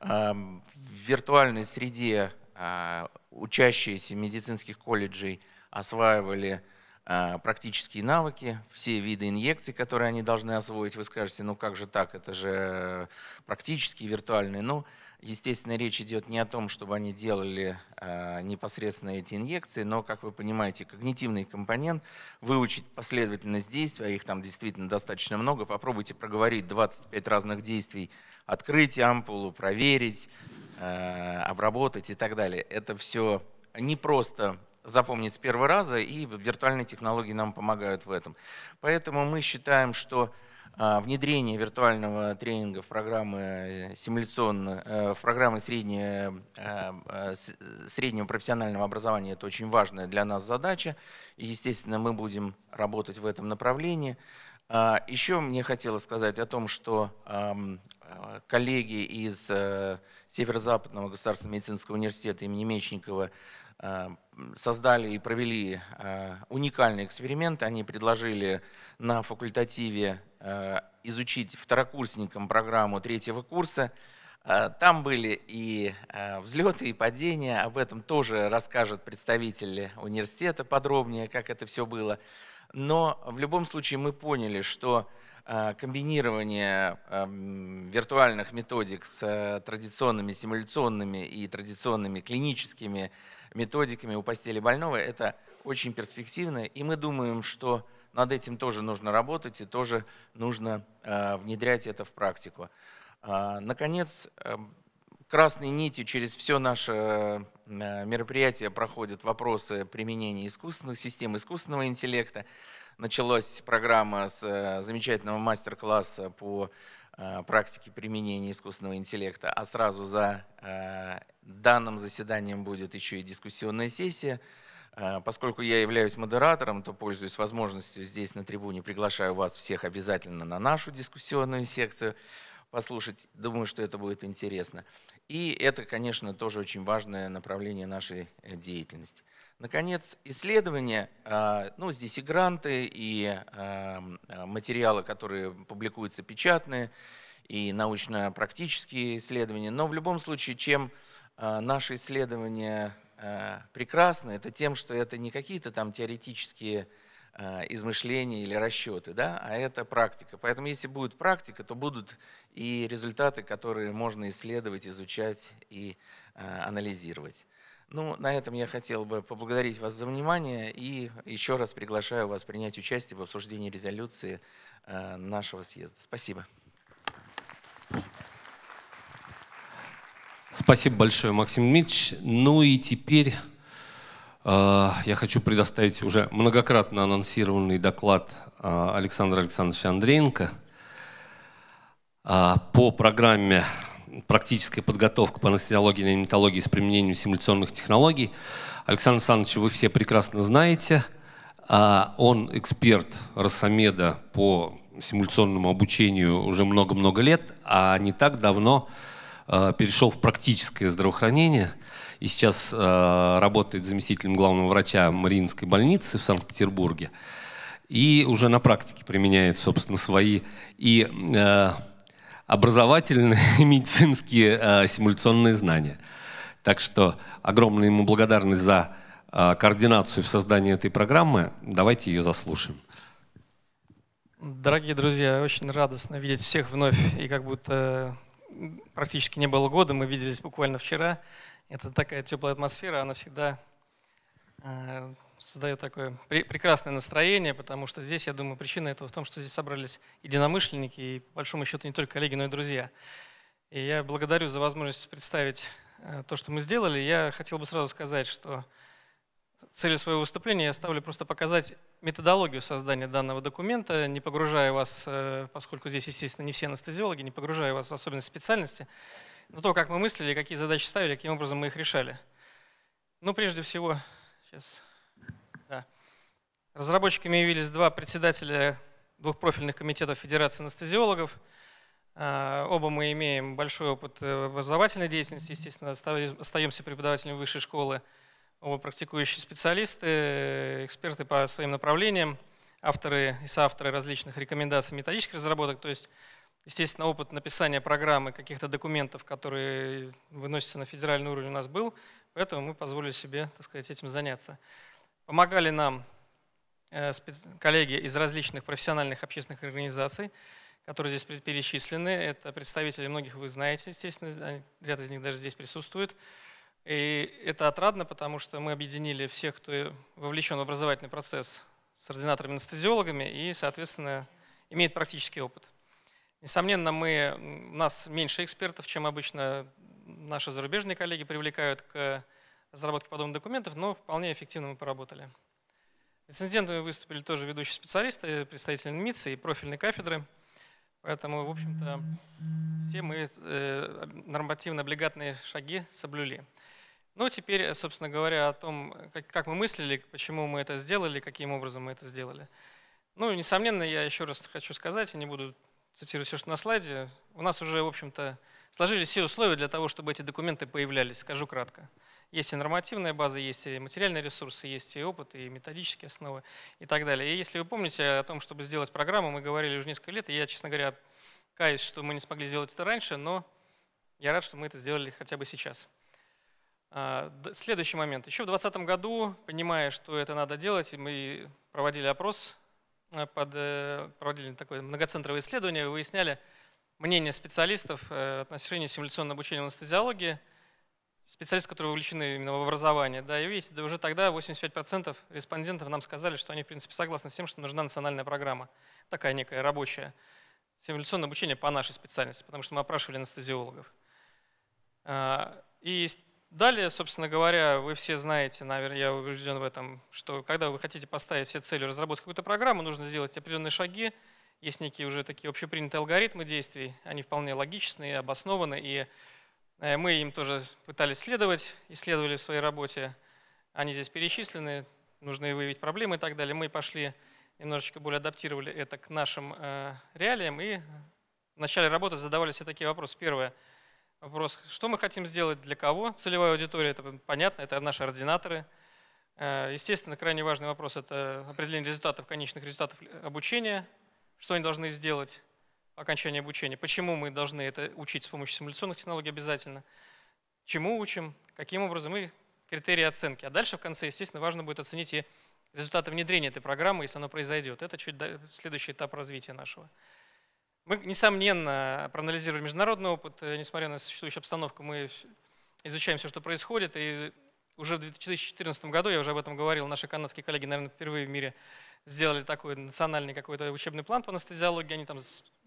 Speaker 6: эм, в виртуальной среде э, учащиеся медицинских колледжей осваивали э, практические навыки, все виды инъекций, которые они должны освоить. Вы скажете, ну как же так, это же практические, виртуальные. Ну, Естественно, речь идет не о том, чтобы они делали э, непосредственно эти инъекции, но, как вы понимаете, когнитивный компонент, выучить последовательность действий, а их там действительно достаточно много, попробуйте проговорить 25 разных действий, открыть ампулу, проверить, э, обработать и так далее. Это все не просто запомнить с первого раза, и виртуальные технологии нам помогают в этом. Поэтому мы считаем, что а, внедрение виртуального тренинга в программы э, симуляционно, э, в программы среднее, э, среднего профессионального образования – это очень важная для нас задача. И, естественно, мы будем работать в этом направлении. А, еще мне хотелось сказать о том, что коллеги из Северо-Западного государственного медицинского университета имени Мечникова Э, создали и провели э, уникальный эксперимент. Они предложили на факультативе э, изучить второкурсникам программу третьего курса. Там были и взлеты, и падения. Об этом тоже расскажет представитель университета подробнее, как это все было. Но в любом случае мы поняли, что комбинирование эм, виртуальных методик с традиционными симуляционными и традиционными клиническими методиками у постели больного. Это очень перспективно, и мы думаем, что над этим тоже нужно работать и тоже нужно э, внедрять это в практику. А, наконец, эм, красной нитью через все наше э, мероприятие проходят вопросы применения искусственных систем искусственного интеллекта. Началась программа с э, замечательного мастер-класса по практике применения искусственного интеллекта, а сразу за данным заседанием будет еще и дискуссионная сессия. Э, поскольку я являюсь модератором, то пользуюсь возможностью здесь на трибуне, приглашаю вас всех обязательно на нашу дискуссионную секцию послушать. Думаю, что это будет интересно. И это, конечно, тоже очень важное направление нашей э, деятельности. Наконец, исследования, э, ну, здесь и гранты, и эм, материалы, которые публикуются печатные, и научно-практические исследования. Но в любом случае, чем а, наше исследование а, прекрасно, это тем, что это не какие-то там теоретические а, измышления или расчеты, да, а это практика. Поэтому если будет практика, то будут и результаты, которые можно исследовать, изучать и анализировать. Ну, на этом я хотел бы поблагодарить вас за внимание и еще раз приглашаю вас принять участие в обсуждении резолюции нашего съезда. Спасибо.
Speaker 1: Спасибо большое, Максим Дмитриевич. Ну и теперь э, я хочу предоставить уже многократно анонсированный доклад э, Александра Александровича Андреенко э, по программе «Практическая подготовка по анестезиологии и неонатологии с применением симуляционных технологий». Александр Александрович, вы все прекрасно знаете. Э, он эксперт Росомеда по симуляционному обучению уже много-много лет, а не так давно – Э, перешел в практическое здравоохранение и сейчас э, работает заместителем главного врача Мариинской больницы в Санкт-Петербурге. И уже на практике применяет, собственно, свои и э, образовательные, и медицинские симуляционные знания. Так что огромная ему благодарность за координацию в создании этой программы. Давайте ее заслушаем.
Speaker 5: Дорогие друзья, очень радостно видеть всех вновь и как будто практически не было года, мы виделись буквально вчера. Это такая теплая атмосфера, она всегда э, создает такое прекрасное настроение, потому что здесь, я думаю, причина этого в том, что здесь собрались единомышленники и, по большому счету, не только коллеги, но и друзья. И я благодарю за возможность представить э, то, что мы сделали. Я хотел бы сразу сказать, что целью своего выступления я ставлю просто показать методологию создания данного документа, не погружая вас, э, поскольку здесь, естественно, не все анестезиологи, не погружая вас в особенности специальности, но то, как мы мыслили, какие задачи ставили, каким образом мы их решали. Ну, прежде всего, сейчас, да. разработчиками явились два председателя двух профильных комитетов Федерации анестезиологов. Э, оба мы имеем большой опыт э, образовательной деятельности, естественно, остаемся преподавателями высшей школы оба практикующие специалисты, эксперты по своим направлениям, авторы и соавторы различных рекомендаций методических разработок, то есть, естественно, опыт написания программы каких-то документов, которые выносятся на федеральный уровень у нас был, поэтому мы позволили себе, так сказать, этим заняться. Помогали нам э, коллеги из различных профессиональных общественных организаций, которые здесь перечислены. Это представители многих вы знаете, естественно, ряд из них даже здесь присутствует. И это отрадно, потому что мы объединили всех, кто вовлечен в образовательный процесс с ординаторами-анестезиологами и, соответственно, имеет практический опыт. Несомненно, мы, у нас меньше экспертов, чем обычно наши зарубежные коллеги привлекают к разработке подобных документов, но вполне эффективно мы поработали. Рецензентами выступили тоже ведущие специалисты, представители НМИЦ и профильные кафедры. Поэтому, в общем-то, все мы э, нормативно-облигатные шаги соблюли. Ну, теперь, э, собственно говоря, о том, э, как мы мыслили, почему мы это сделали, каким образом мы это сделали. Ну, несомненно, я еще раз хочу сказать, и не буду цитировать все, что на слайде. У нас уже, в общем-то, сложились все условия для того, чтобы эти документы появлялись, скажу кратко. Есть и нормативная база, есть и материальные ресурсы, есть и опыт, и методические основы и так далее. И если вы помните о том, чтобы сделать программу, мы говорили уже несколько лет, и я, честно говоря, каюсь, что мы не смогли сделать это раньше, но я рад, что мы это сделали хотя бы сейчас. А, следующий момент. Еще в 2020 году, понимая, что это надо делать, мы проводили опрос, э, под, э, проводили такое многоцентровое исследование, выясняли мнение специалистов э, в отношении симуляционного обучения в анестезиологии, специалистов, которые увлечены именно в образовании. Да, и видите, да уже тогда 85% респондентов нам сказали, что они, в принципе, согласны с тем, что нужна национальная программа, такая некая рабочая. Симуляционное обучение по нашей специальности, потому что мы опрашивали анестезиологов. А, и Далее, собственно говоря, вы все знаете, наверное, я убежден в этом, что когда вы хотите поставить себе целью разработать какую-то программу, нужно сделать определенные шаги. Есть некие уже такие общепринятые алгоритмы действий, они вполне логичные, обоснованы, и э, мы им тоже пытались следовать, исследовали в своей работе. Они здесь перечислены, нужно выявить проблемы и так далее. Мы пошли, немножечко более адаптировали это к нашим э, реалиям и в начале работы задавали себе такие вопросы. Первое – вопрос, что мы хотим сделать для кого. Целевая аудитория, это понятно, это наши ординаторы. Э, естественно, крайне важный вопрос – это определение результатов, конечных результатов обучения, что они должны сделать по окончании обучения, почему мы должны это учить с помощью симуляционных технологий обязательно, чему учим, каким образом и критерии оценки. А дальше в конце, естественно, важно будет оценить и результаты внедрения этой программы, если оно произойдет. Это чуть следующий этап развития нашего. Мы, несомненно, проанализировали международный опыт, э, несмотря на существующую обстановку, мы изучаем все, что происходит, и уже в 2014 году, я уже об этом говорил, наши канадские коллеги, наверное, впервые в мире сделали такой национальный какой-то учебный план по анестезиологии, они там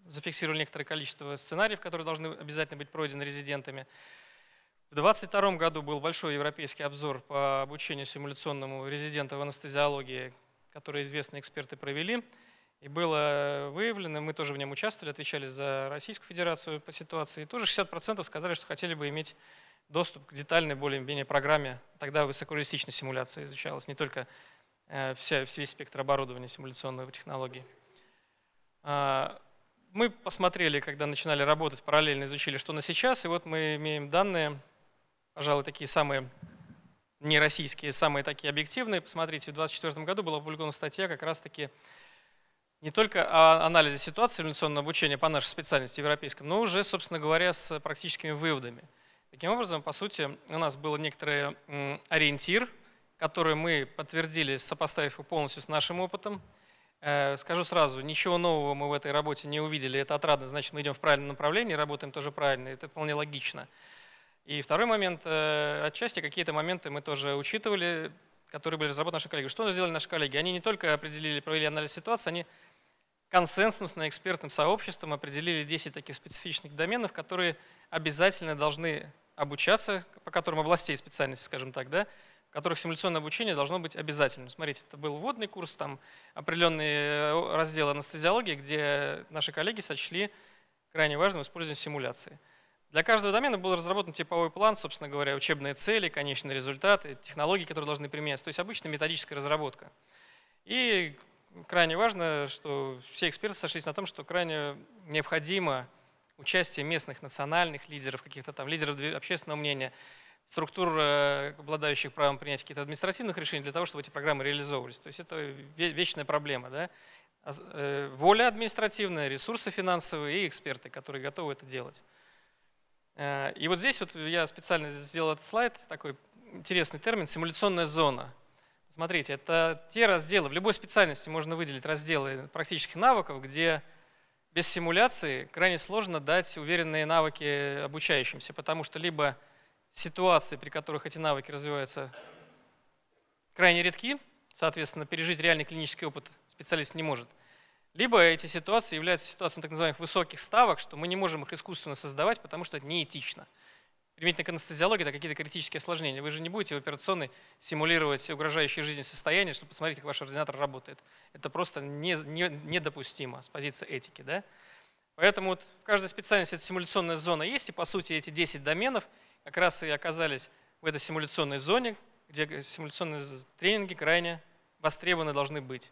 Speaker 5: зафиксировали некоторое количество сценариев, которые должны обязательно быть пройдены резидентами. В 2022 году был большой европейский обзор по обучению симуляционному резидента в анестезиологии, который известные эксперты провели и было э, выявлено, мы тоже в нем участвовали, отвечали за Российскую Федерацию по ситуации, и тоже 60% сказали, что хотели бы иметь доступ к детальной более-менее программе, тогда высокореалистичная симуляция изучалась, не только э, вся, весь спектр оборудования симуляционного технологии. А, мы посмотрели, когда начинали работать, параллельно изучили, что на сейчас, и вот мы имеем данные, пожалуй, такие самые не российские, самые такие объективные. Посмотрите, в 2024 году была опубликована статья как раз-таки не только о анализе ситуации революционного обучения по нашей специальности европейском, но уже, собственно говоря, с практическими выводами. Таким образом, по сути, у нас был некоторый ориентир, который мы подтвердили, сопоставив его полностью с нашим опытом. Э, скажу сразу, ничего нового мы в этой работе не увидели, это отрадно, значит, мы идем в правильном направлении, работаем тоже правильно, это вполне логично. И второй момент, э, отчасти какие-то моменты мы тоже учитывали, которые были разработаны наши коллеги. Что сделали наши коллеги? Они не только определили, провели анализ ситуации, они консенсусно экспертным сообществом определили 10 таких специфичных доменов, которые обязательно должны обучаться, по которым областей специальности, скажем так, да, в которых симуляционное обучение должно быть обязательным. Смотрите, это был вводный курс, там определенные э, разделы анестезиологии, где наши коллеги сочли крайне важным использование симуляции. Для каждого домена был разработан типовой план, собственно говоря, учебные цели, конечные результаты, технологии, которые должны применяться. То есть обычная методическая разработка. И крайне важно, что все эксперты сошлись на том, что крайне необходимо участие местных национальных лидеров, каких-то там лидеров общественного мнения, структур, э, обладающих правом принять какие-то административных решений для того, чтобы эти программы реализовывались. То есть это вечная проблема. Да? А э, воля административная, ресурсы финансовые и эксперты, которые готовы это делать. Э, и вот здесь вот я специально сделал этот слайд, такой интересный термин, симуляционная зона – Смотрите, это те разделы, в любой специальности можно выделить разделы практических навыков, где без симуляции крайне сложно дать уверенные навыки обучающимся, потому что либо ситуации, при которых эти навыки развиваются, крайне редки, соответственно, пережить реальный клинический опыт специалист не может. Либо эти ситуации являются ситуациями так называемых высоких ставок, что мы не можем их искусственно создавать, потому что это неэтично применительно к анестезиологии, это какие-то критические осложнения. Вы же не будете в операционной симулировать угрожающие жизни состояние, чтобы посмотреть, как ваш ординатор работает. Это просто не, не, недопустимо с позиции этики. Да? Поэтому вот в каждой специальности эта симуляционная зона есть, и по сути эти 10 доменов как раз и оказались в этой симуляционной зоне, где симуляционные тренинги крайне востребованы должны быть.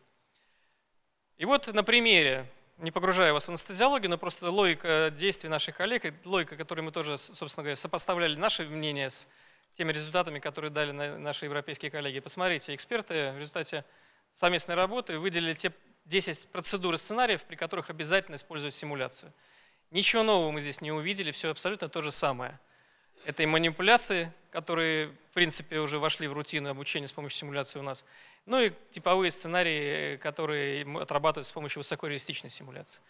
Speaker 5: И вот на примере не погружая вас в анестезиологию, но просто логика э, действий наших коллег, логика, которой мы тоже, собственно говоря, сопоставляли наши мнения с теми результатами, которые дали наши европейские коллеги. Посмотрите, эксперты в результате совместной работы выделили те 10 процедур и сценариев, при которых обязательно использовать симуляцию. Ничего нового мы здесь не увидели, все абсолютно то же самое – этой манипуляции, которые, в принципе, уже вошли в рутину обучения с помощью симуляции у нас. Ну и типовые сценарии, которые отрабатываются с помощью высокореалистичной симуляции.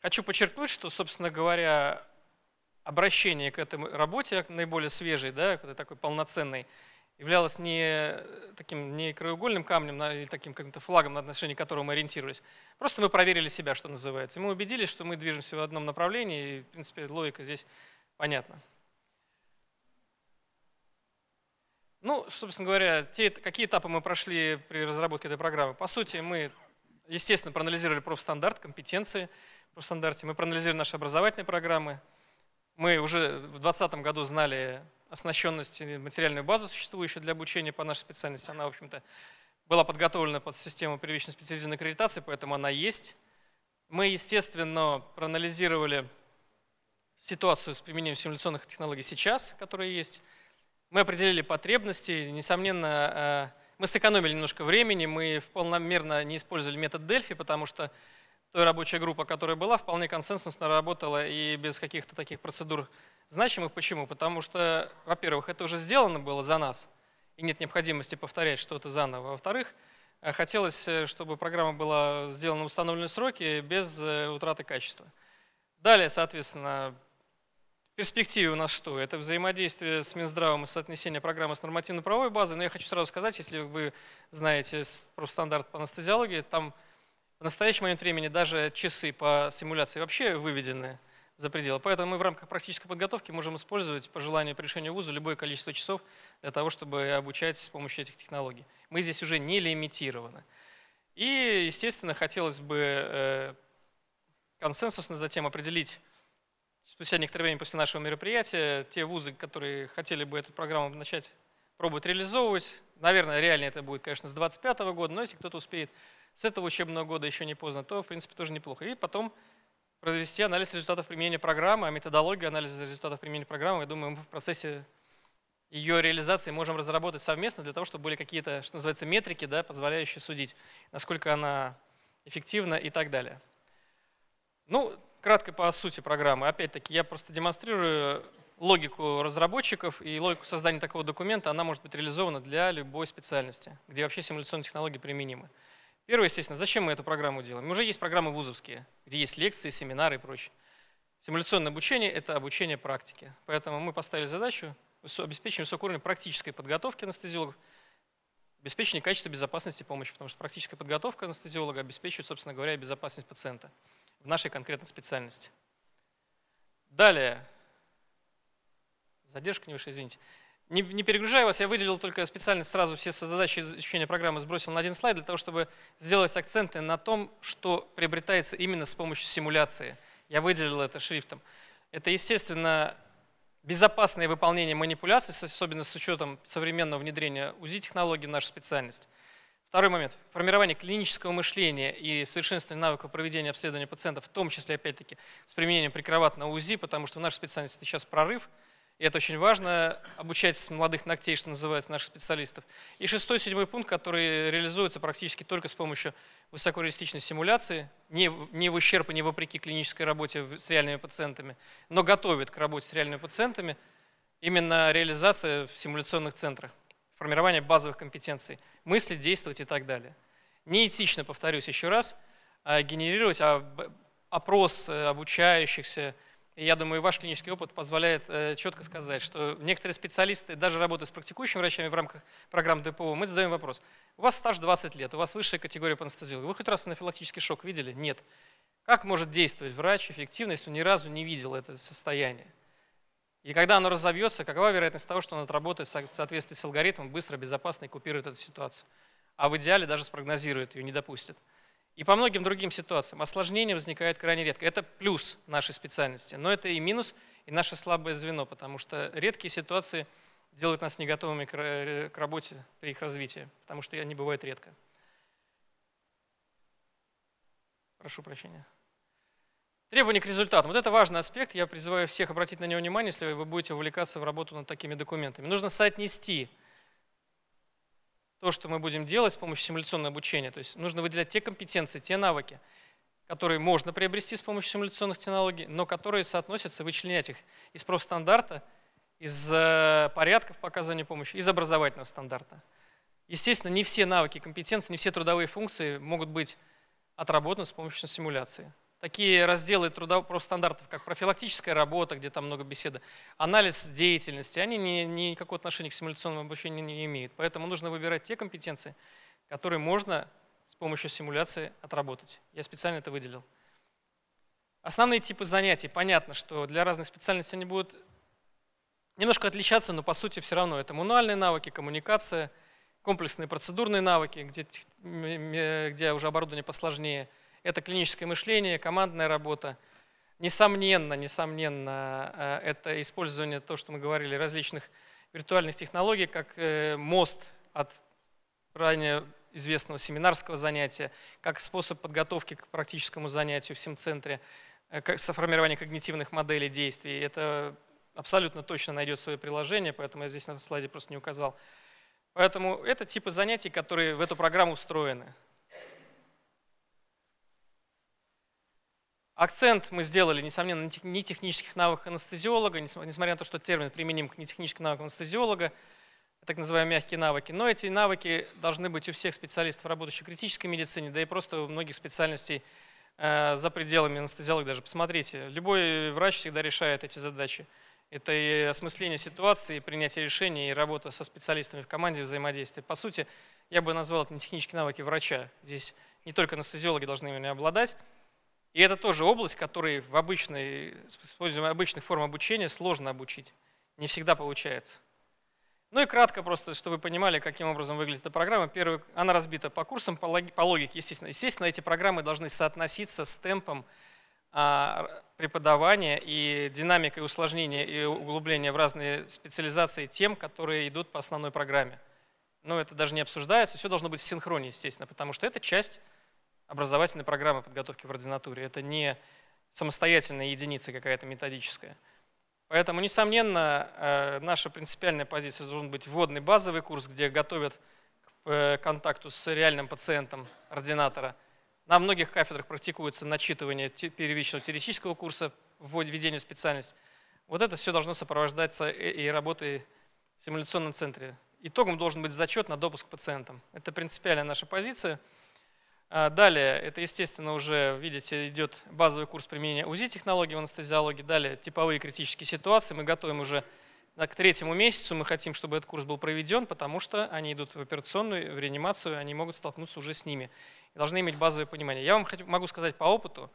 Speaker 5: Хочу подчеркнуть, что, собственно говоря, обращение к этой работе, наиболее свежей, да, такой полноценной, являлось не э, таким не краеугольным камнем а, или таким каким-то флагом, на отношении которого мы ориентировались. Просто мы проверили себя, что называется. И мы убедились, что мы движемся в одном направлении, и, в принципе, логика здесь понятна. Ну, собственно говоря, те, какие этапы мы прошли при разработке этой программы? По сути, мы, естественно, проанализировали профстандарт, компетенции в профстандарте, мы проанализировали наши образовательные программы, мы уже в 2020 году знали оснащенность и материальную базу, существующую для обучения по нашей специальности. Она, в общем-то, была подготовлена под систему первичной специализированной аккредитации, поэтому она есть. Мы, естественно, проанализировали ситуацию с применением симуляционных технологий сейчас, которые есть, мы определили потребности, несомненно, э, мы сэкономили немножко времени, мы полномерно не использовали метод Дельфи, потому что той рабочая группа, которая была, вполне консенсусно работала и без каких-то таких процедур значимых. Почему? Потому что, во-первых, это уже сделано было за нас, и нет необходимости повторять что-то заново. Во-вторых, э, хотелось, э, чтобы программа была сделана в установленные сроки без утраты качества. Далее, соответственно, перспективе у нас что? Это взаимодействие с Минздравом и соотнесение программы с нормативно-правовой базой. Но я хочу сразу сказать, если вы знаете стандарт по анестезиологии, там в настоящий момент времени даже часы по симуляции вообще выведены за пределы. Поэтому мы в рамках практической подготовки можем использовать по желанию по решению вуза любое количество часов для того, чтобы обучать с помощью этих технологий. Мы здесь уже не лимитированы. И, естественно, хотелось бы э, консенсусно затем определить спустя некоторое время после нашего мероприятия те вузы, которые хотели бы эту программу начать пробовать реализовывать, наверное, реально это будет, конечно, с 2025 года, но если кто-то успеет с этого учебного года еще не поздно, то, в принципе, тоже неплохо. И потом провести анализ результатов применения программы, а методологию анализа результатов применения программы, я думаю, мы в процессе ее реализации можем разработать совместно для того, чтобы были какие-то, что называется, метрики, да, позволяющие судить, насколько она эффективна и так далее. Ну, кратко по сути программы. Опять-таки, я просто демонстрирую логику разработчиков и логику создания такого документа, она может быть реализована для любой специальности, где вообще симуляционные технологии применимы. Первое, естественно, зачем мы эту программу делаем? Уже есть программы вузовские, где есть лекции, семинары и прочее. Симуляционное обучение – это обучение практике. Поэтому мы поставили задачу обеспечить высокого уровня практической подготовки анестезиологов, обеспечение качества безопасности помощи, потому что практическая подготовка анестезиолога обеспечивает, собственно говоря, безопасность пациента в нашей конкретной специальности. Далее. Задержка не выше, извините. Не, не перегружаю вас, я выделил только специальность сразу все задачи изучения программы, сбросил на один слайд, для того, чтобы сделать акценты на том, что приобретается именно с помощью симуляции. Я выделил это шрифтом. Это, естественно, безопасное выполнение манипуляций, особенно с учетом современного внедрения УЗИ-технологий в нашу специальность. Второй момент. Формирование клинического мышления и совершенствование навыков проведения обследования пациентов, в том числе, опять-таки, с применением прикроватного УЗИ, потому что в нашей специальности сейчас прорыв, и это очень важно, обучать с молодых ногтей, что называется, наших специалистов. И шестой, седьмой пункт, который реализуется практически только с помощью высокореалистичной симуляции, не, не в ущерб и не вопреки клинической работе с реальными пациентами, но готовит к работе с реальными пациентами именно реализация в симуляционных центрах формирование базовых компетенций, мыслить, действовать и так далее. Неэтично, повторюсь еще раз, а, генерировать а, опрос э, обучающихся. Я думаю, ваш клинический опыт позволяет э, четко сказать, что некоторые специалисты, даже работая с практикующими врачами в рамках программ ДПО, мы задаем вопрос. У вас стаж 20 лет, у вас высшая категория по анестезиологии. Вы хоть раз анафилактический шок видели? Нет. Как может действовать врач эффективно, если он ни разу не видел это состояние? И когда оно разовьется, какова вероятность того, что оно отработает в соответствии с алгоритмом, быстро, безопасно и купирует эту ситуацию? А в идеале даже спрогнозирует ее, не допустит. И по многим другим ситуациям осложнения возникают крайне редко. Это плюс нашей специальности, но это и минус, и наше слабое звено, потому что редкие ситуации делают нас не готовыми э, к работе при их развитии, потому что они бывают редко. Прошу прощения. Требования к результатам. Вот это важный аспект. Я призываю всех обратить на него внимание, если вы будете увлекаться в работу над такими документами. Нужно соотнести то, что мы будем делать с помощью симуляционного обучения. То есть нужно выделять те компетенции, те навыки, которые можно приобрести с помощью симуляционных технологий, но которые соотносятся, вычленять их из профстандарта, из э, порядков показания помощи, из образовательного стандарта. Естественно, не все навыки, компетенции, не все трудовые функции могут быть отработаны с помощью симуляции такие разделы трудопрофстандартов, как профилактическая работа, где там много беседы, анализ деятельности, они ни, никакого отношения к симуляционному обучению не имеют. Поэтому нужно выбирать те компетенции, которые можно с помощью симуляции отработать. Я специально это выделил. Основные типы занятий. Понятно, что для разных специальностей они будут немножко отличаться, но по сути все равно это мануальные навыки, коммуникация, комплексные процедурные навыки, где, э, где уже оборудование посложнее – это клиническое мышление, командная работа. Несомненно, несомненно, э, это использование, то, что мы говорили, различных виртуальных технологий, как э, мост от ранее известного семинарского занятия, как способ подготовки к практическому занятию в Сим-центре, э, как соформирование когнитивных моделей действий. Это абсолютно точно найдет свое приложение, поэтому я здесь на слайде просто не указал. Поэтому это типы занятий, которые в эту программу встроены. Акцент мы сделали, несомненно, на нетехнических навыках анестезиолога, несмотря на то, что термин применим к нетехническим навыкам анестезиолога, так называемые мягкие навыки. Но эти навыки должны быть у всех специалистов, работающих в критической медицине, да и просто у многих специальностей э, за пределами анестезиолога даже. Посмотрите, любой врач всегда решает эти задачи. Это и осмысление ситуации, и принятие решений, и работа со специалистами в команде, взаимодействие. По сути, я бы назвал это не технические навыки врача. Здесь не только анестезиологи должны ими обладать, и это тоже область, которой в обычной, с использованием обычных форм обучения сложно обучить. Не всегда получается. Ну и кратко просто, чтобы вы понимали, каким образом выглядит эта программа. Первый, она разбита по курсам, по, по логике, естественно. Естественно, эти программы должны соотноситься с темпом а, преподавания и динамикой усложнения и углубления в разные специализации тем, которые идут по основной программе. Но ну, это даже не обсуждается, все должно быть в синхроне, естественно, потому что это часть образовательной программы подготовки в ординатуре. Это не самостоятельная единица какая-то методическая. Поэтому, несомненно, э, наша принципиальная позиция должен быть вводный базовый курс, где готовят к э, контакту с реальным пациентом ординатора. На многих кафедрах практикуется начитывание первичного теоретического курса, введение в специальность. Вот это все должно сопровождаться и работой в симуляционном центре. Итогом должен быть зачет на допуск к пациентам. Это принципиальная наша позиция – а, далее, это, естественно, уже, видите, идет базовый курс применения узи технологии в анестезиологии. Далее, типовые критические ситуации. Мы готовим уже к третьему месяцу. Мы хотим, чтобы этот курс был проведен, потому что они идут в операционную, в реанимацию, они могут столкнуться уже с ними. И должны иметь базовое понимание. Я вам могу сказать по опыту,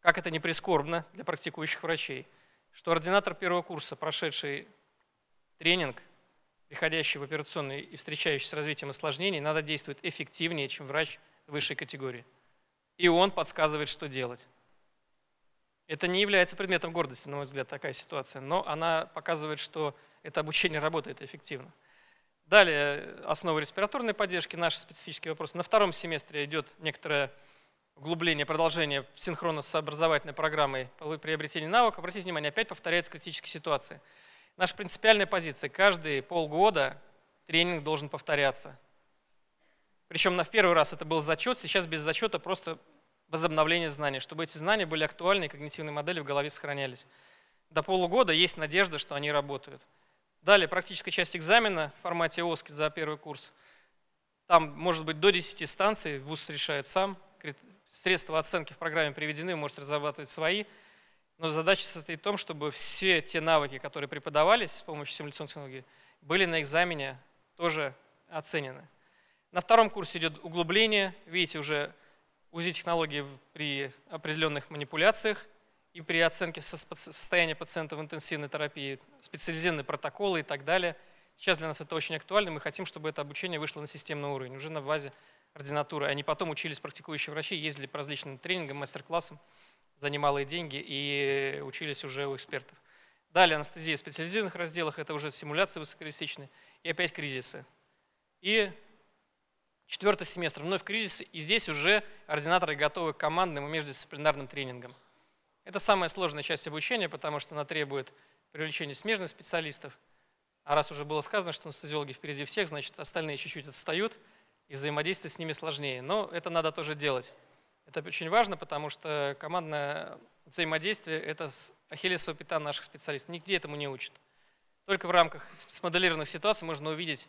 Speaker 5: как это не прискорбно для практикующих врачей, что ординатор первого курса, прошедший тренинг, приходящий в операционную и встречающийся с развитием осложнений, надо действовать эффективнее, чем врач – высшей категории. И он подсказывает, что делать. Это не является предметом гордости, на мой взгляд, такая ситуация, но она показывает, что это обучение работает эффективно. Далее основы респираторной поддержки, наши специфические вопросы. На втором семестре идет некоторое углубление, продолжение синхронно с образовательной программой по приобретению навыков. Обратите внимание, опять повторяется критическая ситуация. Наша принципиальная позиция – каждые полгода тренинг должен повторяться. Причем на первый раз это был зачет, сейчас без зачета просто возобновление знаний, чтобы эти знания были актуальны и когнитивные модели в голове сохранялись. До полугода есть надежда, что они работают. Далее практическая часть экзамена в формате ОСКИ за первый курс. Там может быть до 10 станций, вуз решает сам. Средства оценки в программе приведены, вы можете разрабатывать свои. Но задача состоит в том, чтобы все те навыки, которые преподавались с помощью симуляционной технологии, были на экзамене тоже оценены. На втором курсе идет углубление. Видите, уже УЗИ технологии при определенных манипуляциях и при оценке состояния пациента в интенсивной терапии, специализированные протоколы и так далее. Сейчас для нас это очень актуально. Мы хотим, чтобы это обучение вышло на системный уровень, уже на базе ординатуры. Они потом учились практикующие врачи, ездили по различным тренингам, мастер-классам за немалые деньги и учились уже у экспертов. Далее анестезия в специализированных разделах, это уже симуляции высокореалистичные, и опять кризисы. И Четвертый семестр, вновь кризис, и здесь уже ординаторы готовы к командным и междисциплинарным тренингам. Это самая сложная часть обучения, потому что она требует привлечения смежных специалистов. А раз уже было сказано, что анестезиологи впереди всех, значит, остальные чуть-чуть отстают, и взаимодействие с ними сложнее. Но это надо тоже делать. Это очень важно, потому что командное взаимодействие – это ахиллесова пята наших специалистов. Нигде этому не учат. Только в рамках смоделированных ситуаций можно увидеть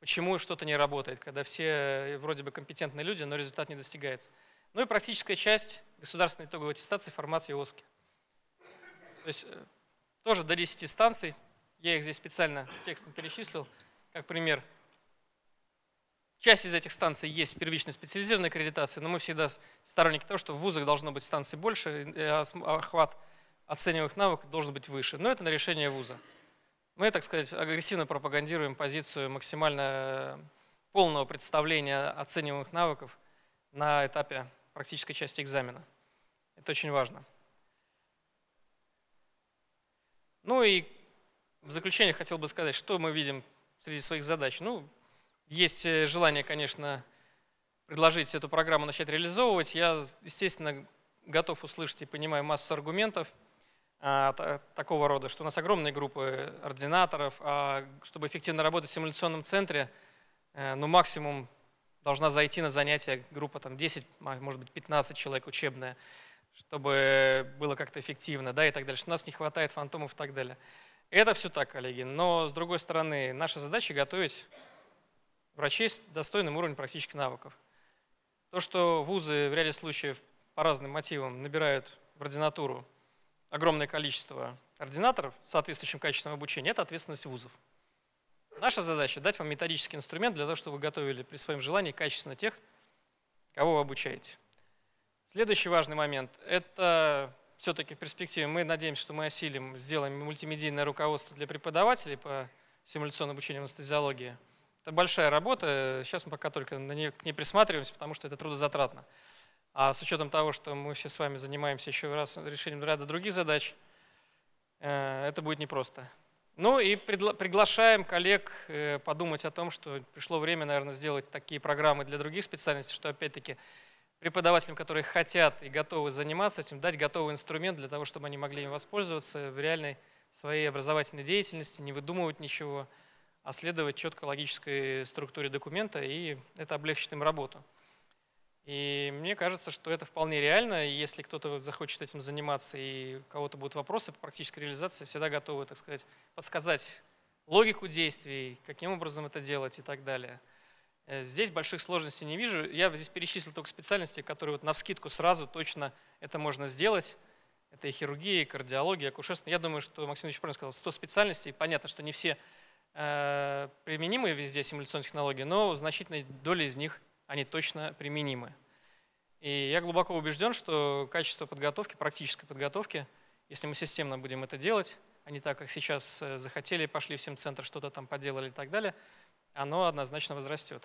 Speaker 5: почему что-то не работает, когда все э, вроде бы компетентные люди, но результат не достигается. Ну и практическая часть государственной итоговой аттестации формации ОСКИ. То есть э, тоже до 10 станций, я их здесь специально текстом перечислил, как пример. Часть из этих станций есть первичная специализированная аккредитация, но мы всегда сторонники того, что в вузах должно быть станций больше, а охват оцениваемых навыков должен быть выше. Но это на решение вуза. Мы, так сказать, агрессивно пропагандируем позицию максимально э, полного представления оцениваемых навыков на этапе практической части экзамена. Это очень важно. Ну и в заключение хотел бы сказать, что мы видим среди своих задач. Ну, есть э, желание, конечно, предложить эту программу начать реализовывать. Я, естественно, готов услышать и понимаю массу аргументов – а, такого рода, что у нас огромные группы ординаторов, а чтобы эффективно работать в симуляционном центре, э, ну максимум должна зайти на занятия группа там 10, а, может быть 15 человек учебная, чтобы было как-то эффективно, да, и так далее, что у нас не хватает фантомов и так далее. Это все так, коллеги, но с другой стороны, наша задача готовить врачей с достойным уровнем практических навыков. То, что вузы в ряде случаев по разным мотивам набирают в ординатуру огромное количество ординаторов с соответствующим качеством обучения, это ответственность вузов. Наша задача – дать вам методический инструмент для того, чтобы вы готовили при своем желании качественно тех, кого вы обучаете. Следующий важный момент – это все-таки в перспективе. Мы надеемся, что мы осилим, сделаем мультимедийное руководство для преподавателей по симуляционному обучению в анестезиологии. Это большая работа, сейчас мы пока только на нее, к ней присматриваемся, потому что это трудозатратно. А с учетом того, что мы все с вами занимаемся еще раз решением ряда других задач, э, это будет непросто. Ну и приглашаем коллег э, подумать о том, что пришло время, наверное, сделать такие программы для других специальностей, что опять-таки преподавателям, которые хотят и готовы заниматься этим, дать готовый инструмент для того, чтобы они могли им воспользоваться в реальной своей образовательной деятельности, не выдумывать ничего, а следовать четко логической структуре документа, и это облегчит им работу. И мне кажется, что это вполне реально. если кто-то захочет этим заниматься и у кого-то будут вопросы по практической реализации, всегда готовы, так сказать, подсказать логику действий, каким образом это делать и так далее. Э, здесь больших сложностей не вижу. Я здесь перечислил только специальности, которые вот на навскидку сразу точно это можно сделать. Это и хирургия, и кардиология, и акушерство. Я думаю, что Максим Ильич правильно сказал, 100 специальностей. Понятно, что не все э, применимы везде симуляционные технологии, но значительная доля из них – они точно применимы. И я глубоко убежден, что качество подготовки, практической подготовки, если мы системно будем это делать, а не так, как сейчас э, захотели, пошли в сим-центр, что-то там поделали и так далее, оно однозначно возрастет.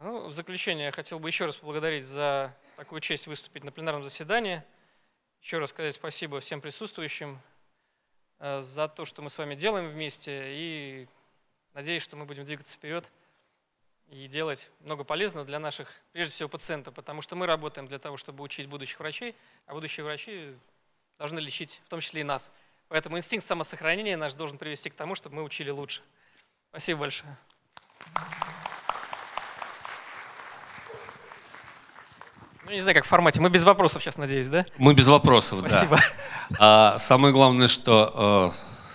Speaker 5: Ну, в заключение я хотел бы еще раз поблагодарить за такую честь выступить на пленарном заседании. Еще раз сказать спасибо всем присутствующим э, за то, что мы с вами делаем вместе. И надеюсь, что мы будем двигаться вперед и делать много полезного для наших, прежде всего, пациентов, потому что мы работаем для того, чтобы учить будущих врачей, а будущие врачи должны лечить, в том числе и нас. Поэтому инстинкт самосохранения наш должен привести к тому, чтобы мы учили лучше. Спасибо большое. Ну, не знаю, как в формате. Мы без вопросов сейчас, надеюсь, да? Мы без
Speaker 1: вопросов, Спасибо. да. Спасибо. А, самое главное, что,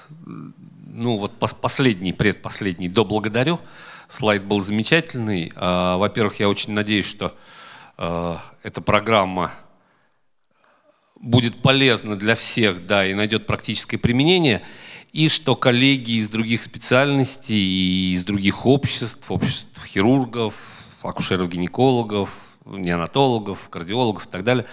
Speaker 1: э, ну, вот последний, предпоследний, до благодарю. Слайд был замечательный. А, во-первых, я очень надеюсь, что а, эта программа будет полезна для всех, да, и найдет практическое применение, и что коллеги из других специальностей, и из других обществ, обществ хирургов, акушеров-гинекологов, неонатологов, кардиологов и так далее,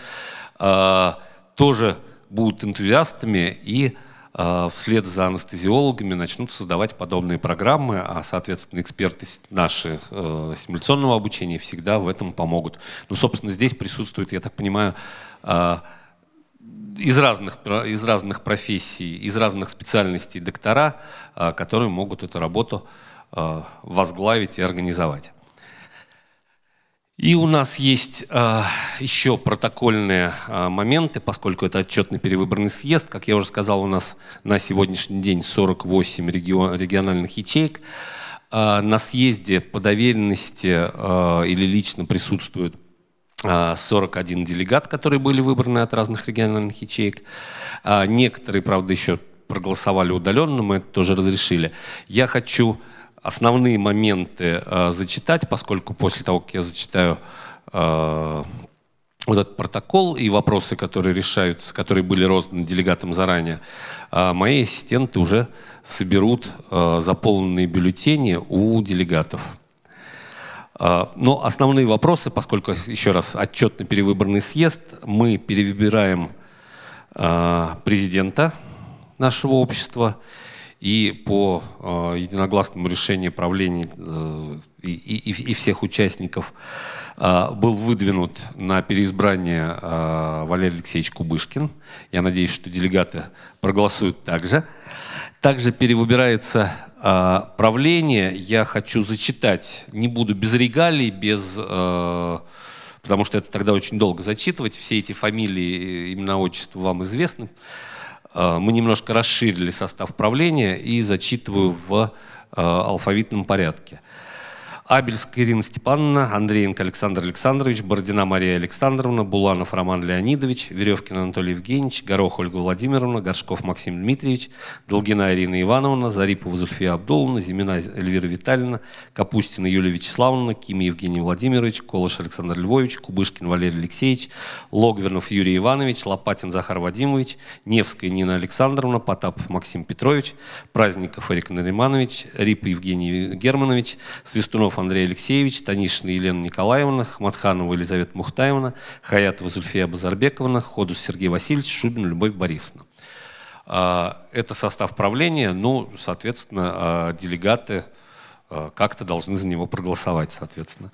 Speaker 1: а, тоже будут энтузиастами и энтузиастами а, вслед за анестезиологами начнут создавать подобные программы, а, соответственно, эксперты наши э, симуляционного обучения всегда в этом помогут. Ну, собственно, здесь присутствует, я так понимаю, э, из разных, из разных профессий, из разных специальностей доктора, э, которые могут эту работу возглавить и организовать. И у нас есть э, еще протокольные э, моменты, поскольку это отчетный перевыборный съезд. Как я уже сказал, у нас на сегодняшний день 48 регион, региональных ячеек. Э, на съезде по доверенности э, или лично присутствует 41 э, делегат, которые были выбраны от разных региональных ячеек. Э, некоторые, правда, еще проголосовали удаленно, мы это тоже разрешили. Я хочу основные моменты э, зачитать, поскольку после того, как я зачитаю э, вот этот протокол и вопросы, которые решаются, которые были розданы делегатам заранее, э, мои ассистенты уже соберут э, заполненные бюллетени у делегатов. Э, но основные вопросы, поскольку, еще раз, отчетный перевыборный съезд, мы перевыбираем э, президента нашего общества, и по э, единогласному решению правления э, и, и, и всех участников э, был выдвинут на переизбрание э, Валерий Алексеевич Кубышкин. Я надеюсь, что делегаты проголосуют также. Также перевыбирается э, правление. Я хочу зачитать, не буду без регалий, без... Э, потому что это тогда очень долго зачитывать. Все эти фамилии, э, имена, отчества вам известны. Э, мы немножко расширили состав правления и зачитываю в э, алфавитном порядке. Абельская Ирина Степановна, Андреенко Александр Александрович, Бородина Мария Александровна, Буланов Роман Леонидович, Веревкин Анатолий Евгеньевич, Горох Ольга Владимировна, Горшков Максим Дмитриевич, Долгина Ирина Ивановна, Зарипова Зульфия Абдуловна, Зимина Эльвира Витальевна, Капустина Юлия Вячеславовна, Кими Евгений Владимирович, Колыш Александр Львович, Кубышкин Валерий Алексеевич, Логвинов Юрий Иванович, Лопатин Захар Вадимович, Невская Нина Александровна, Потапов Максим Петрович, Праздников Эрик Нариманович, Рип Евгений Германович, Свистунов Кузнецов Андрей Алексеевич, Танишина Елена Николаевна, Матханова Елизавета Мухтаевна, Хаятова Зульфия Базарбековна, Ходу Сергей Васильевич, Шубин Любовь Борисовна. А, это состав правления, ну, соответственно, а, делегаты а, как-то должны за него проголосовать, соответственно.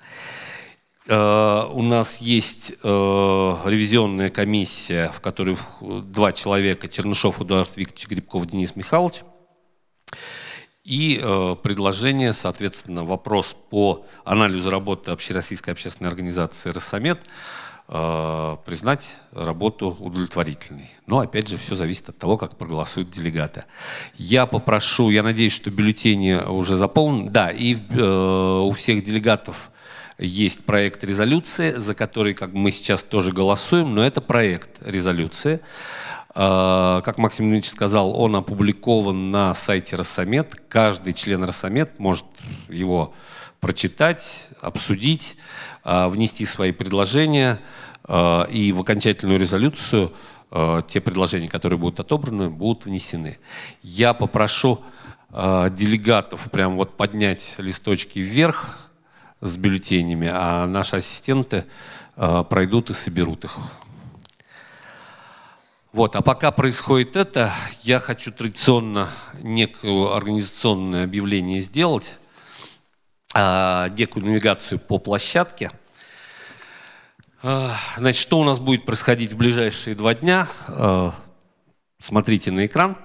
Speaker 1: У нас есть ревизионная комиссия, в которой два человека, Чернышов Эдуард Викторович Грибков, Денис Михайлович. И э, предложение, соответственно, вопрос по анализу работы Общероссийской общественной организации «Россомет» э, признать работу удовлетворительной. Но, опять же, все зависит от того, как проголосуют делегаты. Я попрошу, я надеюсь, что бюллетени уже заполнены. Да, и э, у всех делегатов есть проект резолюции, за который как мы сейчас тоже голосуем, но это проект резолюции. Э, как Максим Дмитриевич сказал, он опубликован на сайте Росомет. Каждый член Росомет может его прочитать, обсудить, э, внести свои предложения э, и в окончательную резолюцию те предложения, которые будут отобраны, будут внесены. Я попрошу делегатов прям вот поднять листочки вверх с бюллетенями, а наши ассистенты пройдут и соберут их. Вот, а пока происходит это, я хочу традиционно некое организационное объявление сделать, э, некую навигацию по площадке. Э, значит, что у нас будет происходить в ближайшие два дня? Э, смотрите на экран.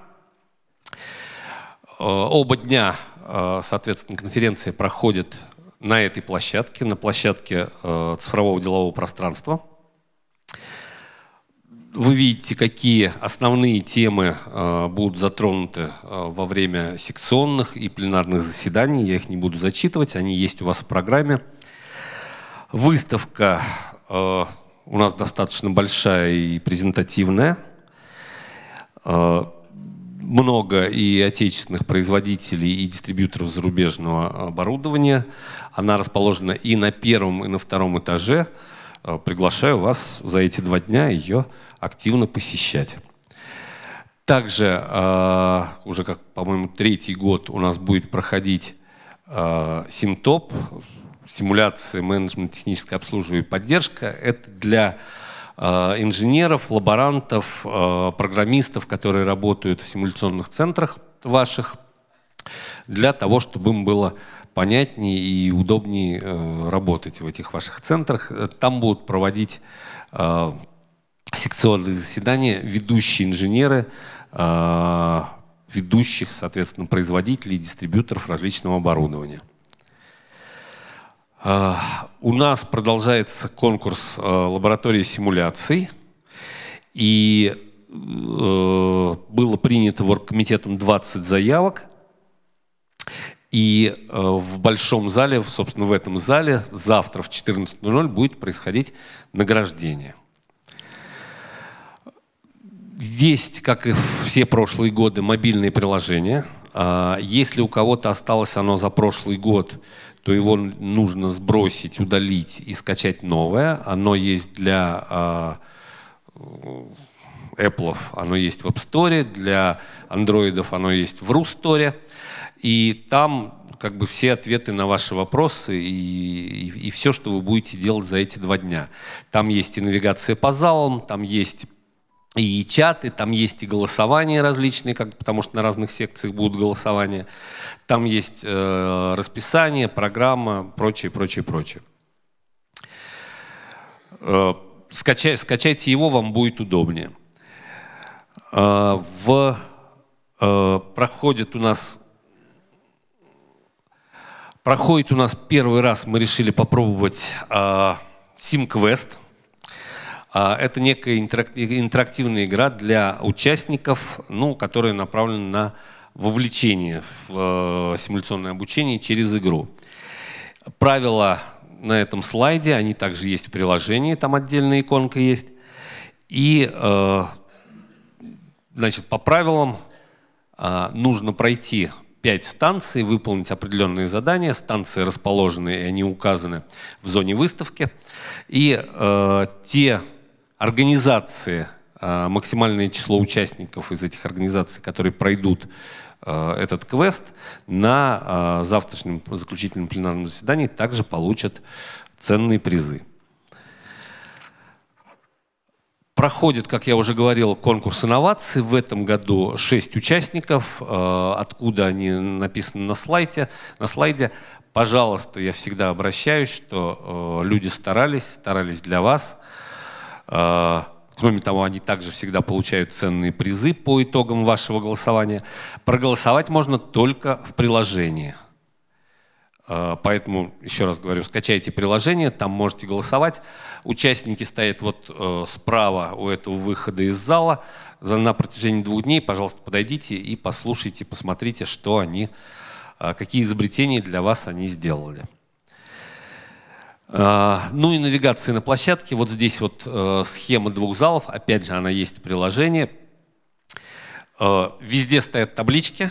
Speaker 1: Оба дня, соответственно, конференции проходят на этой площадке, на площадке цифрового делового пространства – вы видите, какие основные темы э, будут затронуты э, во время секционных и пленарных заседаний. Я их не буду зачитывать, они есть у вас в программе. Выставка э, у нас достаточно большая и презентативная. Много и отечественных производителей, и дистрибьюторов зарубежного оборудования. Она расположена и на первом, и на втором этаже. Э, приглашаю вас за эти два дня ее активно посещать. Также э, уже, как, по-моему, третий год у нас будет проходить э, СимТОП, симуляция менеджмент техническое обслуживание и поддержка. Это для э, инженеров, лаборантов, программистов, которые работают в симуляционных центрах ваших, для того, чтобы им было понятнее и удобнее э, работать в этих ваших центрах. Э, там будут проводить э, секционные заседания ведущие инженеры, э, ведущих, соответственно, производителей, дистрибьюторов различного оборудования. У нас продолжается конкурс лаборатории симуляций, и было принято оргкомитетом 20 заявок – и э, в большом зале, собственно, в этом зале завтра в 14.00 будет происходить награждение. Есть, как и все прошлые годы, мобильные приложения. А, если у кого-то осталось оно за прошлый год, то его нужно сбросить, удалить и скачать новое. Оно есть для а, Apple, оно есть в App Store, для Android оно есть в Rus Store. И там как бы все ответы на ваши вопросы и, и, и все, что вы будете делать за эти два дня. Там есть и навигация по залам, там есть и чаты, там есть и голосования различные, как, потому что на разных секциях будут голосования. Там есть э, расписание, программа, прочее, прочее, прочее. Э, скачай, скачайте его, вам будет удобнее. Э, в, э, проходит у нас Проходит у нас первый раз, мы решили попробовать э, а, SimQuest. Э, а, это некая интерактивная игра для участников, ну, которая направлена на вовлечение в э, симуляционное обучение через игру. Правила на этом слайде, они также есть в приложении, там отдельная иконка есть. И, э, значит, по правилам э, нужно пройти 5 станций, выполнить определенные задания. Станции расположены, и они указаны в зоне выставки. И э, те организации, э, максимальное число участников из этих организаций, которые пройдут э, этот квест, на э, завтрашнем заключительном пленарном заседании также получат ценные призы. Проходит, как я уже говорил, конкурс инноваций. В этом году 6 участников. Э, откуда они написаны на слайде? На слайде. Пожалуйста, я всегда обращаюсь, что э, люди старались, старались для вас. Э, кроме того, они также всегда получают ценные призы по итогам вашего голосования. Проголосовать можно только в приложении – а, поэтому, еще раз говорю, скачайте приложение, там можете голосовать. Участники стоят вот э, справа у этого выхода из зала. За, на протяжении двух дней, пожалуйста, подойдите и послушайте, посмотрите, что они, а, какие изобретения для вас они сделали. А, ну и навигация на площадке. Вот здесь вот э, схема двух залов. Опять же, она есть в приложении. Э, везде стоят таблички,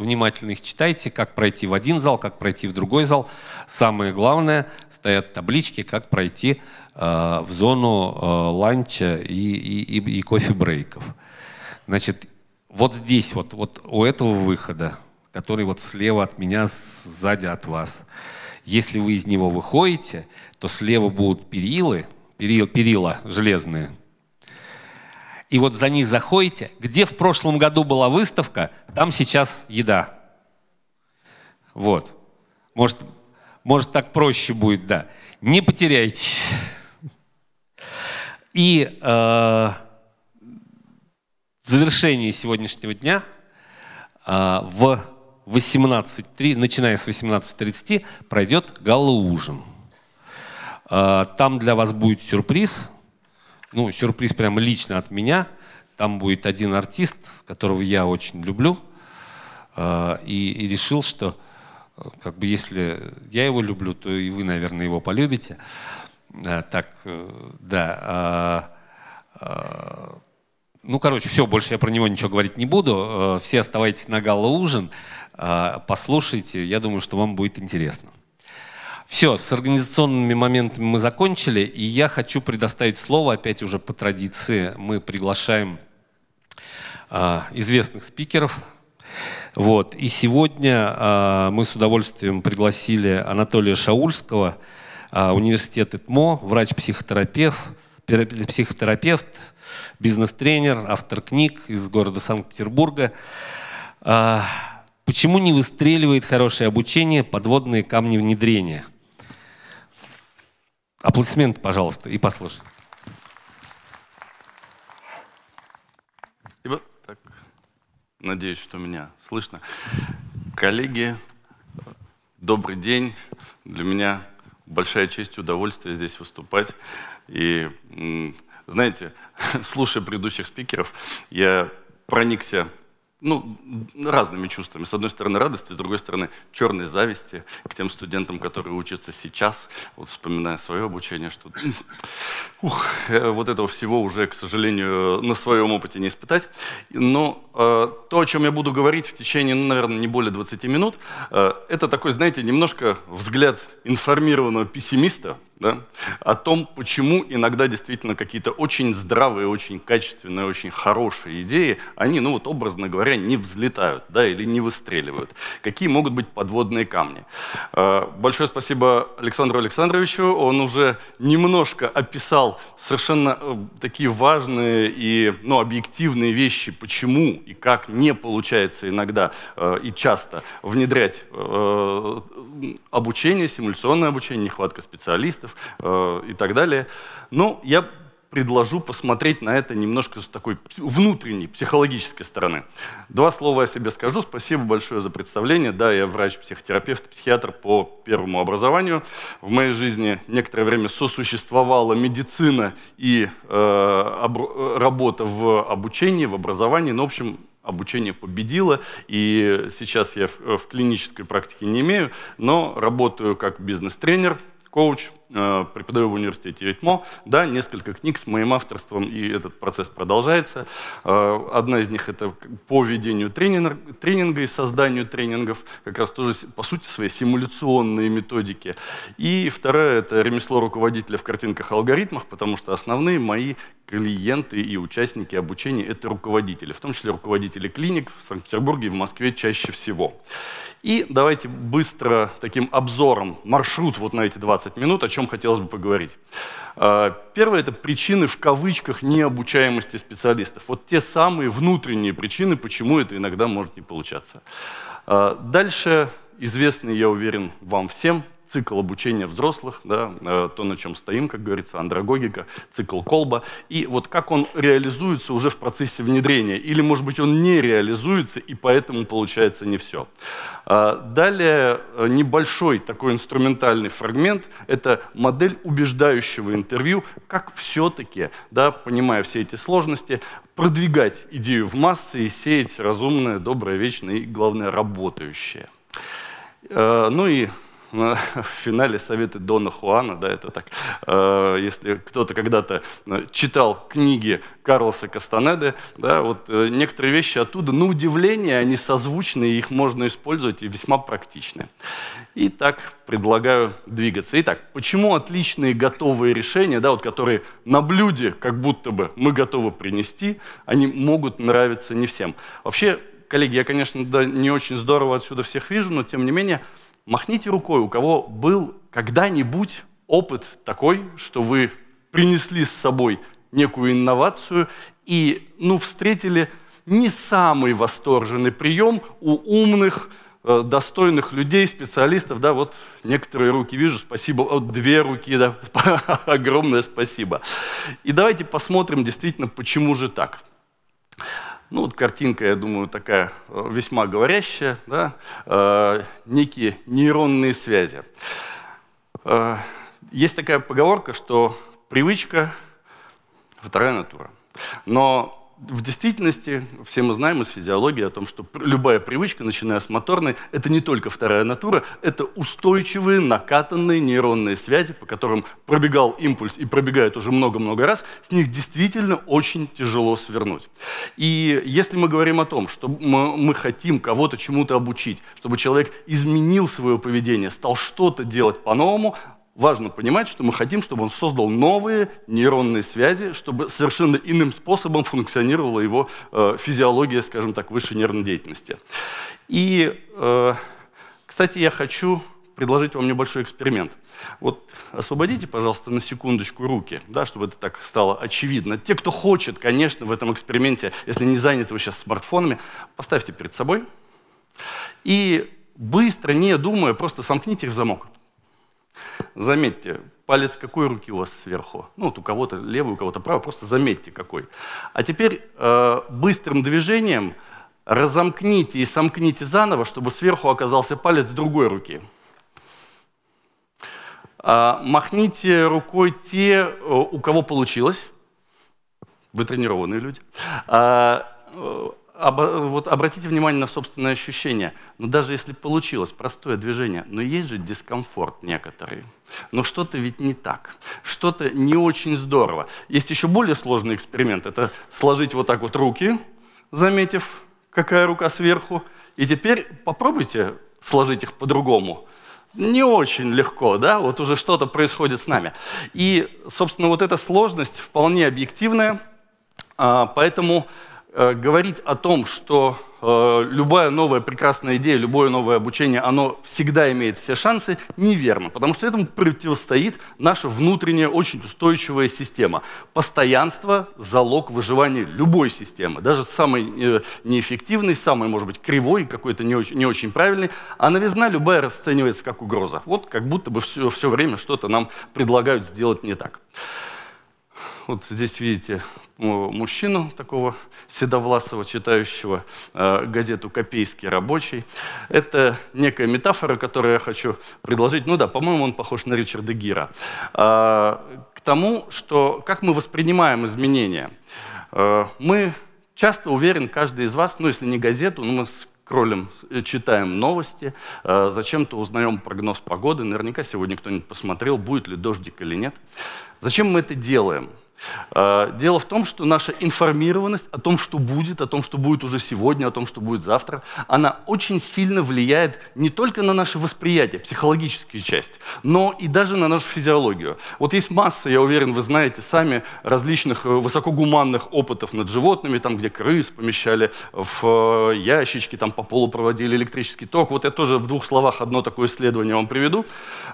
Speaker 1: внимательно их читайте, как пройти в один зал, как пройти в другой зал. Самое главное, стоят таблички, как пройти э, в зону э, ланча и, и, и, и кофе-брейков. Значит, вот здесь, вот, вот у этого выхода, который вот слева от меня, сзади от вас, если вы из него выходите, то слева будут перилы, перил, перила железные, и вот за них заходите. Где в прошлом году была выставка, там сейчас еда. Вот. Может, может так проще будет, да. Не потеряйтесь. И э, в завершении сегодняшнего дня э, в 18:30, начиная с 18.30, пройдет гала-ужин. Э, там для вас будет сюрприз – ну, сюрприз прямо лично от меня. Там будет один артист, которого я очень люблю, э, и, решил, что э, как бы если я его люблю, то и вы, наверное, его полюбите. Э, так, да. А, а, ну, короче, все, больше я про него ничего говорить не буду. Все оставайтесь на Галла ужин, послушайте, я думаю, что вам будет интересно. Все, с организационными моментами мы закончили, и я хочу предоставить слово, опять уже по традиции, мы приглашаем э, известных спикеров. Вот. И сегодня э, мы с удовольствием пригласили Анатолия Шаульского, э, университет ИТМО, врач-психотерапевт, психотерапевт, бизнес-тренер, автор книг из города Санкт-Петербурга. Э, почему не выстреливает хорошее обучение подводные камни внедрения? Аплодисмент, пожалуйста, и послушай.
Speaker 3: Надеюсь, что меня слышно. Коллеги, добрый день. Для меня большая честь и удовольствие здесь выступать. И, знаете, слушая предыдущих спикеров, я проникся ну, разными чувствами. С одной стороны, радости, с другой стороны, черной зависти к тем студентам, которые учатся сейчас, вот вспоминая свое обучение, что ух, э, вот этого всего уже, к сожалению, на своем опыте не испытать. Но э, то, о чем я буду говорить в течение, ну, наверное, не более 20 минут, э, это такой, знаете, немножко взгляд информированного пессимиста, да, о том, почему иногда действительно какие-то очень здравые, очень качественные, очень хорошие идеи, они, ну вот образно говоря, не взлетают да, или не выстреливают. Какие могут быть подводные камни? А, большое спасибо Александру Александровичу. Он уже немножко описал совершенно э, такие важные и ну, объективные вещи, почему и как не получается иногда э, и часто внедрять э, обучение, симуляционное обучение, нехватка специалистов, сотрудников э, и так далее. Но ну, я предложу посмотреть на это немножко с такой внутренней, психологической стороны. Два слова о себе скажу. Спасибо большое за представление. Да, я врач-психотерапевт, психиатр по первому образованию. В моей жизни некоторое время сосуществовала медицина и э, э работа в обучении, в образовании. Ну, в общем, обучение победило, и сейчас я в, э, в клинической практике не имею, но работаю как бизнес-тренер, коуч, Э, преподаю в университете ВИТМО. Да, несколько книг с моим авторством, и этот процесс продолжается. Э, одна из них — это по ведению тренинга, и созданию тренингов, как раз тоже, по сути своей, симуляционные методики. И вторая — это ремесло руководителя в картинках-алгоритмах, потому что основные мои клиенты и участники обучения — это руководители, в том числе руководители клиник в Санкт-Петербурге и в Москве чаще всего. И давайте быстро таким обзором, маршрут вот на эти 20 минут, о чем хотелось бы поговорить. А, первое – это причины в кавычках необучаемости специалистов. Вот те самые внутренние причины, почему это иногда может не получаться. А, дальше известный, я уверен, вам всем – цикл обучения взрослых, да, э, то, на чем стоим, как говорится, андрогогика, цикл колба, и вот как он реализуется уже в процессе внедрения, или, может быть, он не реализуется, и поэтому получается не все. А, далее э, небольшой такой инструментальный фрагмент – это модель убеждающего интервью, как все-таки, да, понимая все эти сложности, продвигать идею в массы и сеять разумное, доброе, вечное и, главное, работающее. Э, ну и в финале советы Дона Хуана, да, это так, э, если кто-то когда-то э, читал книги Карлоса Кастанеды, да, вот э, некоторые вещи оттуда, на удивление, они созвучны, их можно использовать и весьма практичны. И так предлагаю двигаться. Итак, почему отличные готовые решения, да, вот которые на блюде как будто бы мы готовы принести, они могут нравиться не всем. Вообще, коллеги, я, конечно, да, не очень здорово отсюда всех вижу, но тем не менее, Махните рукой, у кого был когда-нибудь опыт такой, что вы принесли с собой некую инновацию и, ну, встретили не самый восторженный прием у умных, э, достойных людей, специалистов, да, вот некоторые руки вижу, спасибо, вот две руки, да, огромное спасибо. И давайте посмотрим действительно, почему же так. Ну вот картинка, я думаю, такая э, весьма говорящая, да? Э, некие нейронные связи. Э, есть такая поговорка, что привычка – вторая натура. Но в действительности, все мы знаем из физиологии о том, что любая привычка, начиная с моторной, это не только вторая натура, это устойчивые накатанные нейронные связи, по которым пробегал импульс и пробегает уже много-много раз, с них действительно очень тяжело свернуть. И если мы говорим о том, что мы хотим кого-то чему-то обучить, чтобы человек изменил свое поведение, стал что-то делать по-новому, важно понимать, что мы хотим, чтобы он создал новые нейронные связи, чтобы совершенно иным способом функционировала его э, физиология, скажем так, высшей нервной деятельности. И, э, кстати, я хочу предложить вам небольшой эксперимент. Вот освободите, пожалуйста, на секундочку руки, да, чтобы это так стало очевидно. Те, кто хочет, конечно, в этом эксперименте, если не заняты вы сейчас смартфонами, поставьте перед собой и быстро, не думая, просто сомкните их в замок. Заметьте, палец какой руки у вас сверху? Ну, вот у кого-то левый, у кого-то правый, просто заметьте какой. А теперь э, быстрым движением разомкните и сомкните заново, чтобы сверху оказался палец другой руки. А, махните рукой те, э, у кого получилось. Вы тренированные люди. А, э, об, вот обратите внимание на собственное ощущение. Но ну, даже если получилось простое движение, но есть же дискомфорт некоторый. Но что-то ведь не так, что-то не очень здорово. Есть еще более сложный эксперимент. Это сложить вот так вот руки, заметив, какая рука сверху. И теперь попробуйте сложить их по-другому не очень легко, да, вот уже что-то происходит с нами. И, собственно, вот эта сложность вполне объективная, а, поэтому Э, говорить о том, что э, любая новая прекрасная идея, любое новое обучение, оно всегда имеет все шансы, неверно, потому что этому противостоит наша внутренняя, очень устойчивая система. Постоянство – залог выживания любой системы, даже самой э, неэффективной, самой, может быть, кривой, какой-то не очень, не очень правильной, а новизна любая расценивается как угроза. Вот как будто бы все, все время что-то нам предлагают сделать не так. Вот здесь видите мужчину такого седовласого, читающего э, газету «Копейский рабочий». Это некая метафора, которую я хочу предложить. Ну да, по-моему, он похож на Ричарда Гира. А, к тому, что как мы воспринимаем изменения. Э, мы часто уверен, каждый из вас, ну если не газету, ну мы с кролем э, читаем новости, зачем-то узнаем прогноз погоды. Наверняка сегодня кто-нибудь посмотрел, будет ли дождик или нет. Зачем мы это делаем? Э, дело в том, что наша информированность о том, что будет, о том, что будет уже сегодня, о том, что будет завтра, она очень сильно влияет не только на наше восприятие, психологическую часть, но и даже на нашу физиологию. Вот есть масса, я уверен, вы знаете сами, различных э, высокогуманных опытов над животными, там, где крыс помещали в э, ящички, там по полу проводили электрический ток. Вот я тоже в двух словах одно такое исследование вам приведу.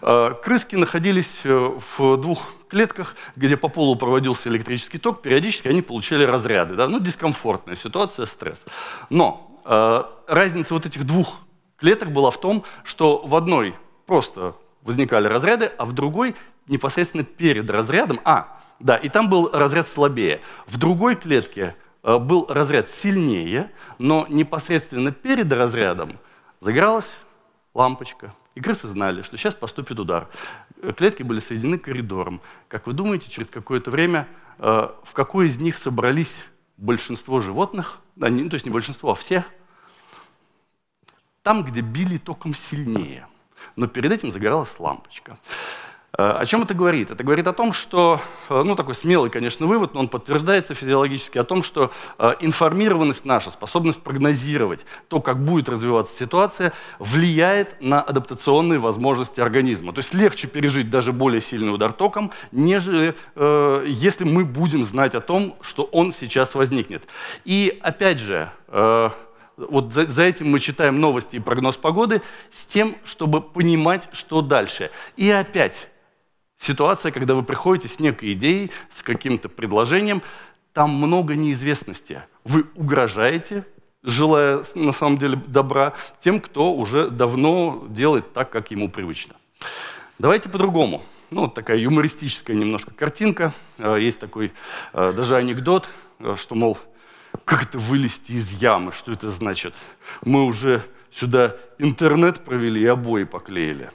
Speaker 3: Крыски находились в двух клетках, где по полу проводился электрический ток, периодически они получали разряды. Да? Ну, дискомфортная ситуация, стресс. Но э, разница вот этих двух клеток была в том, что в одной просто возникали разряды, а в другой непосредственно перед разрядом, а, да, и там был разряд слабее. В другой клетке э, был разряд сильнее, но непосредственно перед разрядом загоралась лампочка. И крысы знали, что сейчас поступит удар клетки были соединены коридором. Как вы думаете, через какое-то время э, в какой из них собрались большинство животных, не, ну, то есть не большинство, а все, там, где били током сильнее. Но перед этим загоралась лампочка. Э, о чем это говорит? Это говорит о том, что, э, ну такой смелый, конечно, вывод, но он подтверждается физиологически, о том, что э, информированность наша, способность прогнозировать то, как будет развиваться ситуация, влияет на адаптационные возможности организма. То есть легче пережить даже более сильный удар током, нежели э, если мы будем знать о том, что он сейчас возникнет. И опять же, э, вот за, за этим мы читаем новости и прогноз погоды, с тем, чтобы понимать, что дальше. И опять ситуация, когда вы приходите с некой идеей, с каким-то предложением, там много неизвестности. Вы угрожаете, желая на самом деле добра, тем, кто уже давно делает так, как ему привычно. Давайте по-другому. Ну, такая юмористическая немножко картинка. Э, есть такой э, даже анекдот, э, что, мол, как это вылезти из ямы, что это значит? Мы уже сюда интернет провели и обои поклеили.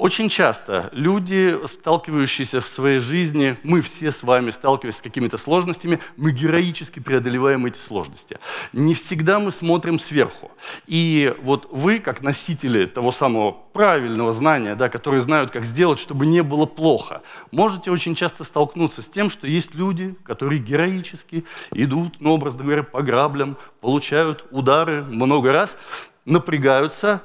Speaker 3: Очень часто люди, сталкивающиеся в своей жизни, мы все с вами сталкиваемся с какими-то сложностями, мы героически преодолеваем эти сложности. Не всегда мы смотрим сверху. И вот вы, как носители того самого правильного знания, да, которые знают, как сделать, чтобы не было плохо, можете очень часто столкнуться с тем, что есть люди, которые героически идут, ну, образно говоря, по граблям, получают удары много раз, напрягаются,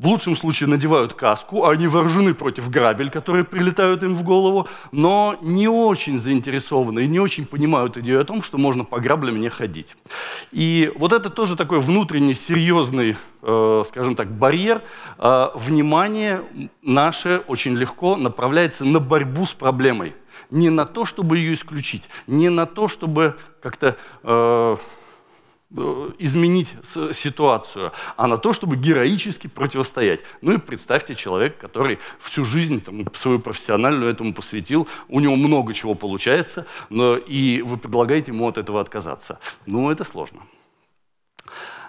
Speaker 3: в лучшем случае надевают каску, а они вооружены против грабель, которые прилетают им в голову, но не очень заинтересованы и не очень понимают идею о том, что можно по граблям не ходить. И вот это тоже такой внутренний серьезный, э, скажем так, барьер. Э, внимание наше очень легко направляется на борьбу с проблемой, не на то, чтобы ее исключить, не на то, чтобы как-то... Э, Э, изменить ситуацию, а на то, чтобы героически противостоять. Ну и представьте человек, который всю жизнь там, свою профессиональную этому посвятил, у него много чего получается, но и вы предлагаете ему от этого отказаться. Ну, это сложно.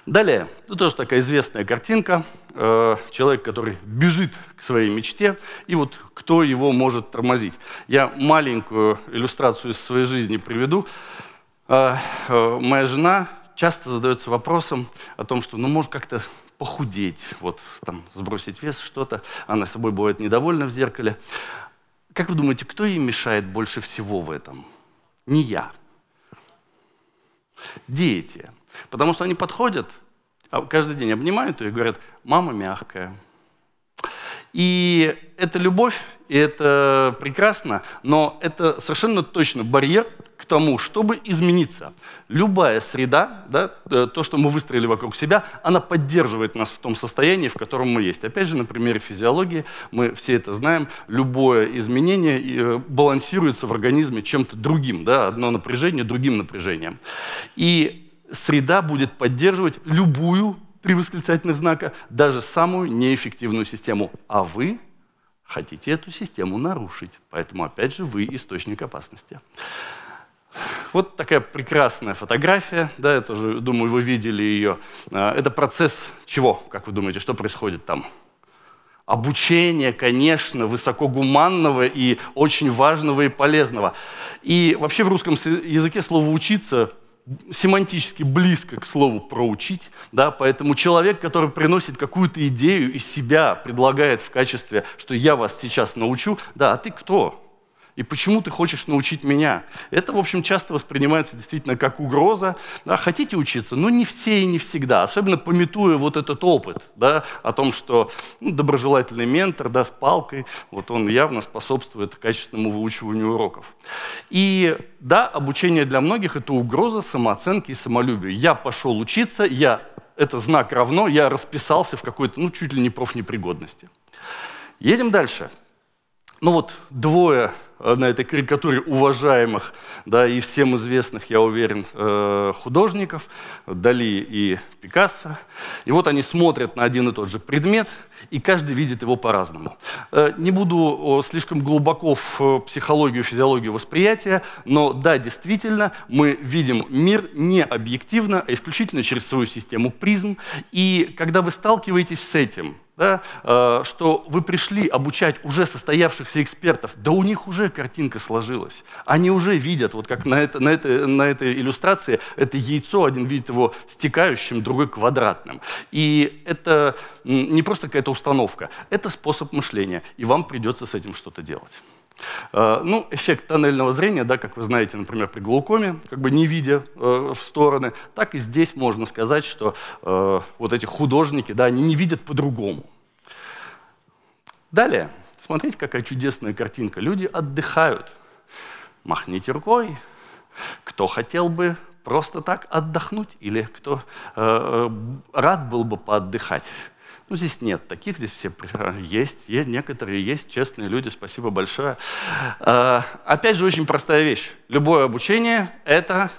Speaker 3: Далее, ну, тоже такая известная картинка. Э, человек, который бежит к своей мечте, и вот кто его может тормозить. Я маленькую иллюстрацию из своей жизни приведу. Э, э, моя жена часто задается вопросом о том, что ну, может как-то похудеть, вот там сбросить вес, что-то. Она собой бывает недовольна в зеркале. Как вы думаете, кто ей мешает больше всего в этом? Не я. Дети. Потому что они подходят, а каждый день обнимают ее и говорят, мама мягкая. И это любовь, и это прекрасно, но это совершенно точно барьер, к тому, чтобы измениться. Любая среда, да, э, то, что мы выстроили вокруг себя, она поддерживает нас в том состоянии, в котором мы есть. Опять же, на примере физиологии, мы все это знаем, любое изменение э, балансируется в организме чем-то другим, да, одно напряжение другим напряжением. И среда будет поддерживать любую, три восклицательных знака, даже самую неэффективную систему. А вы хотите эту систему нарушить. Поэтому, опять же, вы источник опасности. Вот такая прекрасная фотография, да, я тоже думаю, вы видели ее. А, это процесс чего, как вы думаете, что происходит там? Обучение, конечно, высокогуманного и очень важного и полезного. И вообще в русском языке слово «учиться» семантически близко к слову «проучить», да, поэтому человек, который приносит какую-то идею из себя, предлагает в качестве, что я вас сейчас научу, да, а ты кто? И почему ты хочешь научить меня? Это, в общем, часто воспринимается действительно как угроза. Да, хотите учиться, но ну, не все и не всегда. Особенно пометуя вот этот опыт да, о том, что ну, доброжелательный ментор да, с палкой, вот он явно способствует качественному выучиванию уроков. И да, обучение для многих – это угроза самооценки и самолюбию. Я пошел учиться, я это знак равно, я расписался в какой-то, ну, чуть ли не профнепригодности. Едем дальше. Ну вот, двое на этой карикатуре уважаемых, да, и всем известных, я уверен, э, художников, Дали и Пикассо. И вот они смотрят на один и тот же предмет, и каждый видит его по-разному. Э, не буду слишком глубоко в э, психологию, физиологию восприятия, но да, действительно, мы видим мир не объективно, а исключительно через свою систему призм. И когда вы сталкиваетесь с этим, да, э, что вы пришли обучать уже состоявшихся экспертов, да у них уже картинка сложилась. Они уже видят, вот как на, это, на, это, на этой иллюстрации, это яйцо, один видит его стекающим, другой квадратным. И это не просто какая-то установка, это способ мышления, и вам придется с этим что-то делать. Э, ну, эффект тоннельного зрения, да, как вы знаете, например, при глаукоме, как бы не видя э, в стороны, так и здесь можно сказать, что э, вот эти художники, да, они не видят по-другому. Далее, смотрите, какая чудесная картинка. Люди отдыхают. Махните рукой. Кто хотел бы просто так отдохнуть или кто э, э рад был бы поотдыхать? Ну, здесь нет таких, здесь все есть, есть некоторые есть, честные люди, спасибо большое. А, опять же, очень простая вещь. Любое обучение – это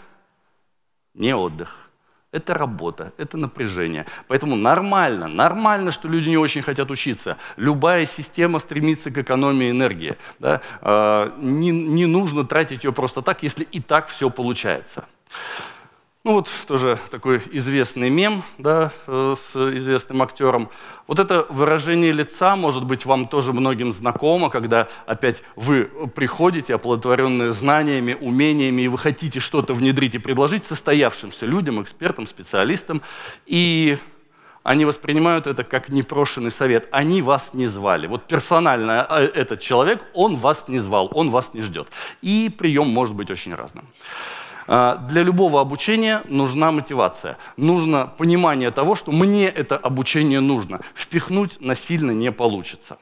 Speaker 3: не отдых. Это работа, это напряжение. Поэтому нормально, нормально, что люди не очень хотят учиться. Любая система стремится к экономии энергии. Да? А, не, не нужно тратить ее просто так, если и так все получается. Ну вот тоже такой известный мем да, э, с известным актером. Вот это выражение лица, может быть, вам тоже многим знакомо, когда опять вы приходите, оплодотворенные знаниями, умениями, и вы хотите что-то внедрить и предложить состоявшимся людям, экспертам, специалистам, и они воспринимают это как непрошенный совет. Они вас не звали. Вот персонально э, этот человек, он вас не звал, он вас не ждет. И прием может быть очень разным. А, для любого обучения нужна мотивация. Нужно понимание того, что мне это обучение нужно. Впихнуть насильно не получится.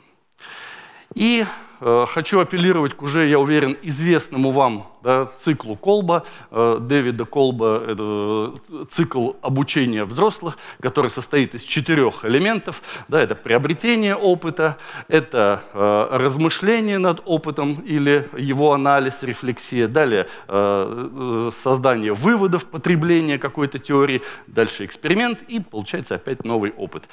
Speaker 3: И э, хочу апеллировать к уже, я уверен, известному вам да, циклу Колба, э, Дэвида Колба, это цикл обучения взрослых, который состоит из четырех элементов. Да, это приобретение опыта, это э, размышление над опытом или его анализ, рефлексия, далее э, э создание выводов потребление какой-то теории, дальше эксперимент и получается опять новый опыт.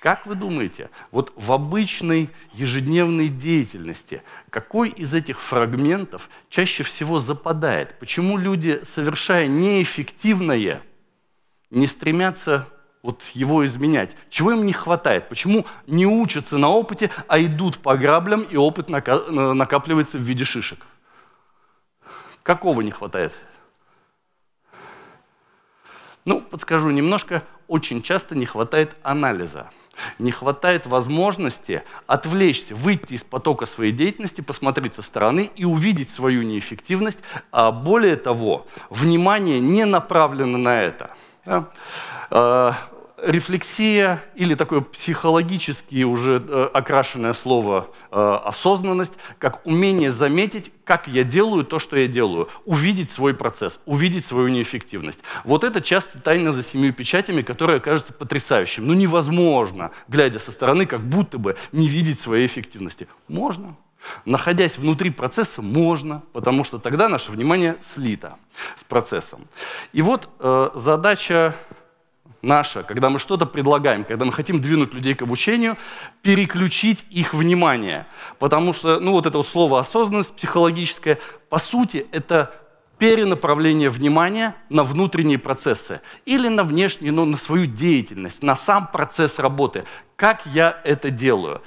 Speaker 3: Как вы думаете, вот в обычной ежедневной деятельности, какой из этих фрагментов чаще всего западает? Почему люди, совершая неэффективное, не стремятся вот его изменять? Чего им не хватает? Почему не учатся на опыте, а идут по граблям, и опыт накапливается в виде шишек? Какого не хватает? Ну, подскажу немножко, очень часто не хватает анализа – не хватает возможности отвлечься, выйти из потока своей деятельности, посмотреть со стороны и увидеть свою неэффективность. А более того, внимание не направлено на это. Да? А, рефлексия или такое психологически уже э, окрашенное слово э, осознанность, как умение заметить, как я делаю то, что я делаю, увидеть свой процесс, увидеть свою неэффективность. Вот это часто тайна за семью печатями, которая кажется потрясающим. Ну невозможно, глядя со стороны, как будто бы не видеть своей эффективности. Можно. Находясь внутри процесса, можно, потому что тогда наше внимание слито с процессом. И вот э, задача наша, когда мы что-то предлагаем, когда мы хотим двинуть людей к обучению, переключить их внимание. Потому что, ну, вот это вот слово «осознанность» психологическая, по сути, это перенаправление внимания на внутренние процессы или на внешние, но ну, на свою деятельность, на сам процесс работы. Как я это делаю?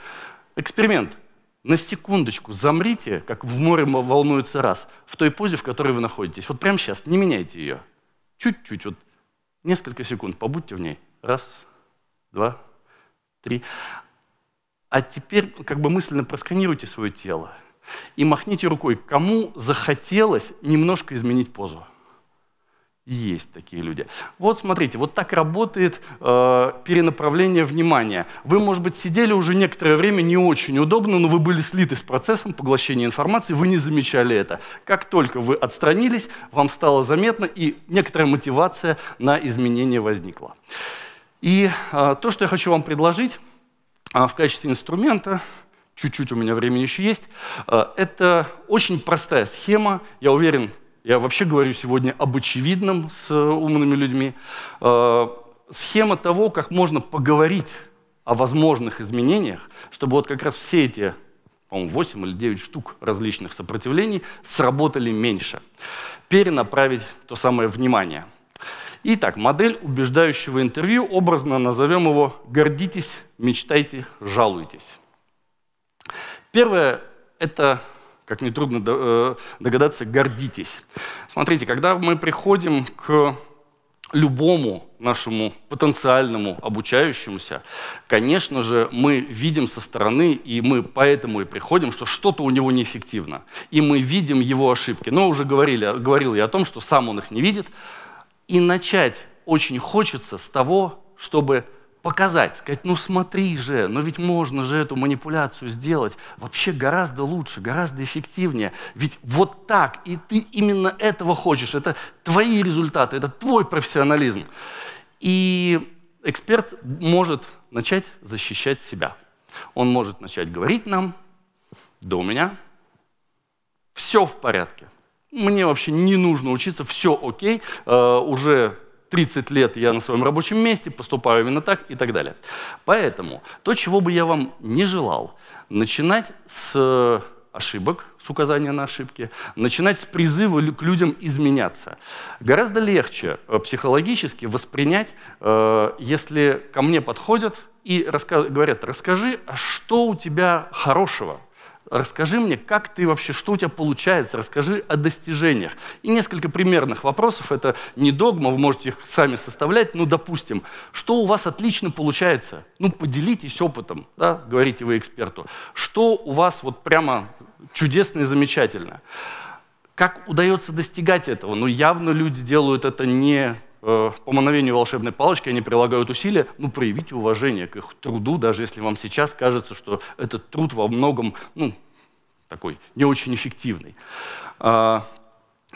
Speaker 3: Эксперимент. На секундочку замрите, как в море волнуется раз, в той позе, в которой вы находитесь. Вот прямо сейчас, не меняйте ее. Чуть-чуть, вот Несколько секунд побудьте в ней. Раз, два, три. А теперь как бы мысленно просканируйте свое тело и махните рукой, кому захотелось немножко изменить позу есть такие люди. Вот смотрите, вот так работает э, перенаправление внимания. Вы, может быть, сидели уже некоторое время не очень удобно, но вы были слиты с процессом поглощения информации, вы не замечали это. Как только вы отстранились, вам стало заметно, и некоторая мотивация на изменение возникла. И э, то, что я хочу вам предложить э, в качестве инструмента, чуть-чуть у меня времени еще есть, э, это очень простая схема, я уверен, я вообще говорю сегодня об очевидном с э, умными людьми. Э, схема того, как можно поговорить о возможных изменениях, чтобы вот как раз все эти, по-моему, 8 или 9 штук различных сопротивлений сработали меньше. Перенаправить то самое внимание. Итак, модель убеждающего интервью, образно назовем его «Гордитесь, мечтайте, жалуйтесь». Первое – это как нетрудно э, догадаться, гордитесь. Смотрите, когда мы приходим к любому нашему потенциальному обучающемуся, конечно же, мы видим со стороны, и мы поэтому и приходим, что что-то у него неэффективно, и мы видим его ошибки. Но уже говорили, говорил я о том, что сам он их не видит, и начать очень хочется с того, чтобы показать, сказать, ну смотри же, ну ведь можно же эту манипуляцию сделать вообще гораздо лучше, гораздо эффективнее. Ведь вот так, и ты именно этого хочешь. Это твои результаты, это твой профессионализм. И эксперт может начать защищать себя. Он может начать говорить нам, да у меня все в порядке. Мне вообще не нужно учиться, все окей, э, уже 30 лет я на своем рабочем месте, поступаю именно так и так далее. Поэтому то, чего бы я вам не желал, начинать с э, ошибок, с указания на ошибки, начинать с призыва к людям изменяться. Гораздо легче э, психологически воспринять, э, если ко мне подходят и говорят, расскажи, а что у тебя хорошего – расскажи мне, как ты вообще, что у тебя получается, расскажи о достижениях. И несколько примерных вопросов, это не догма, вы можете их сами составлять, ну, допустим, что у вас отлично получается? Ну, поделитесь опытом, да, говорите вы эксперту. Что у вас вот прямо чудесно и замечательно? Как удается достигать этого? Ну, явно люди делают это не Э, по мановению волшебной палочки они прилагают усилия, ну, проявите уважение к их труду, даже если вам сейчас кажется, что этот труд во многом, ну, такой не очень эффективный. А,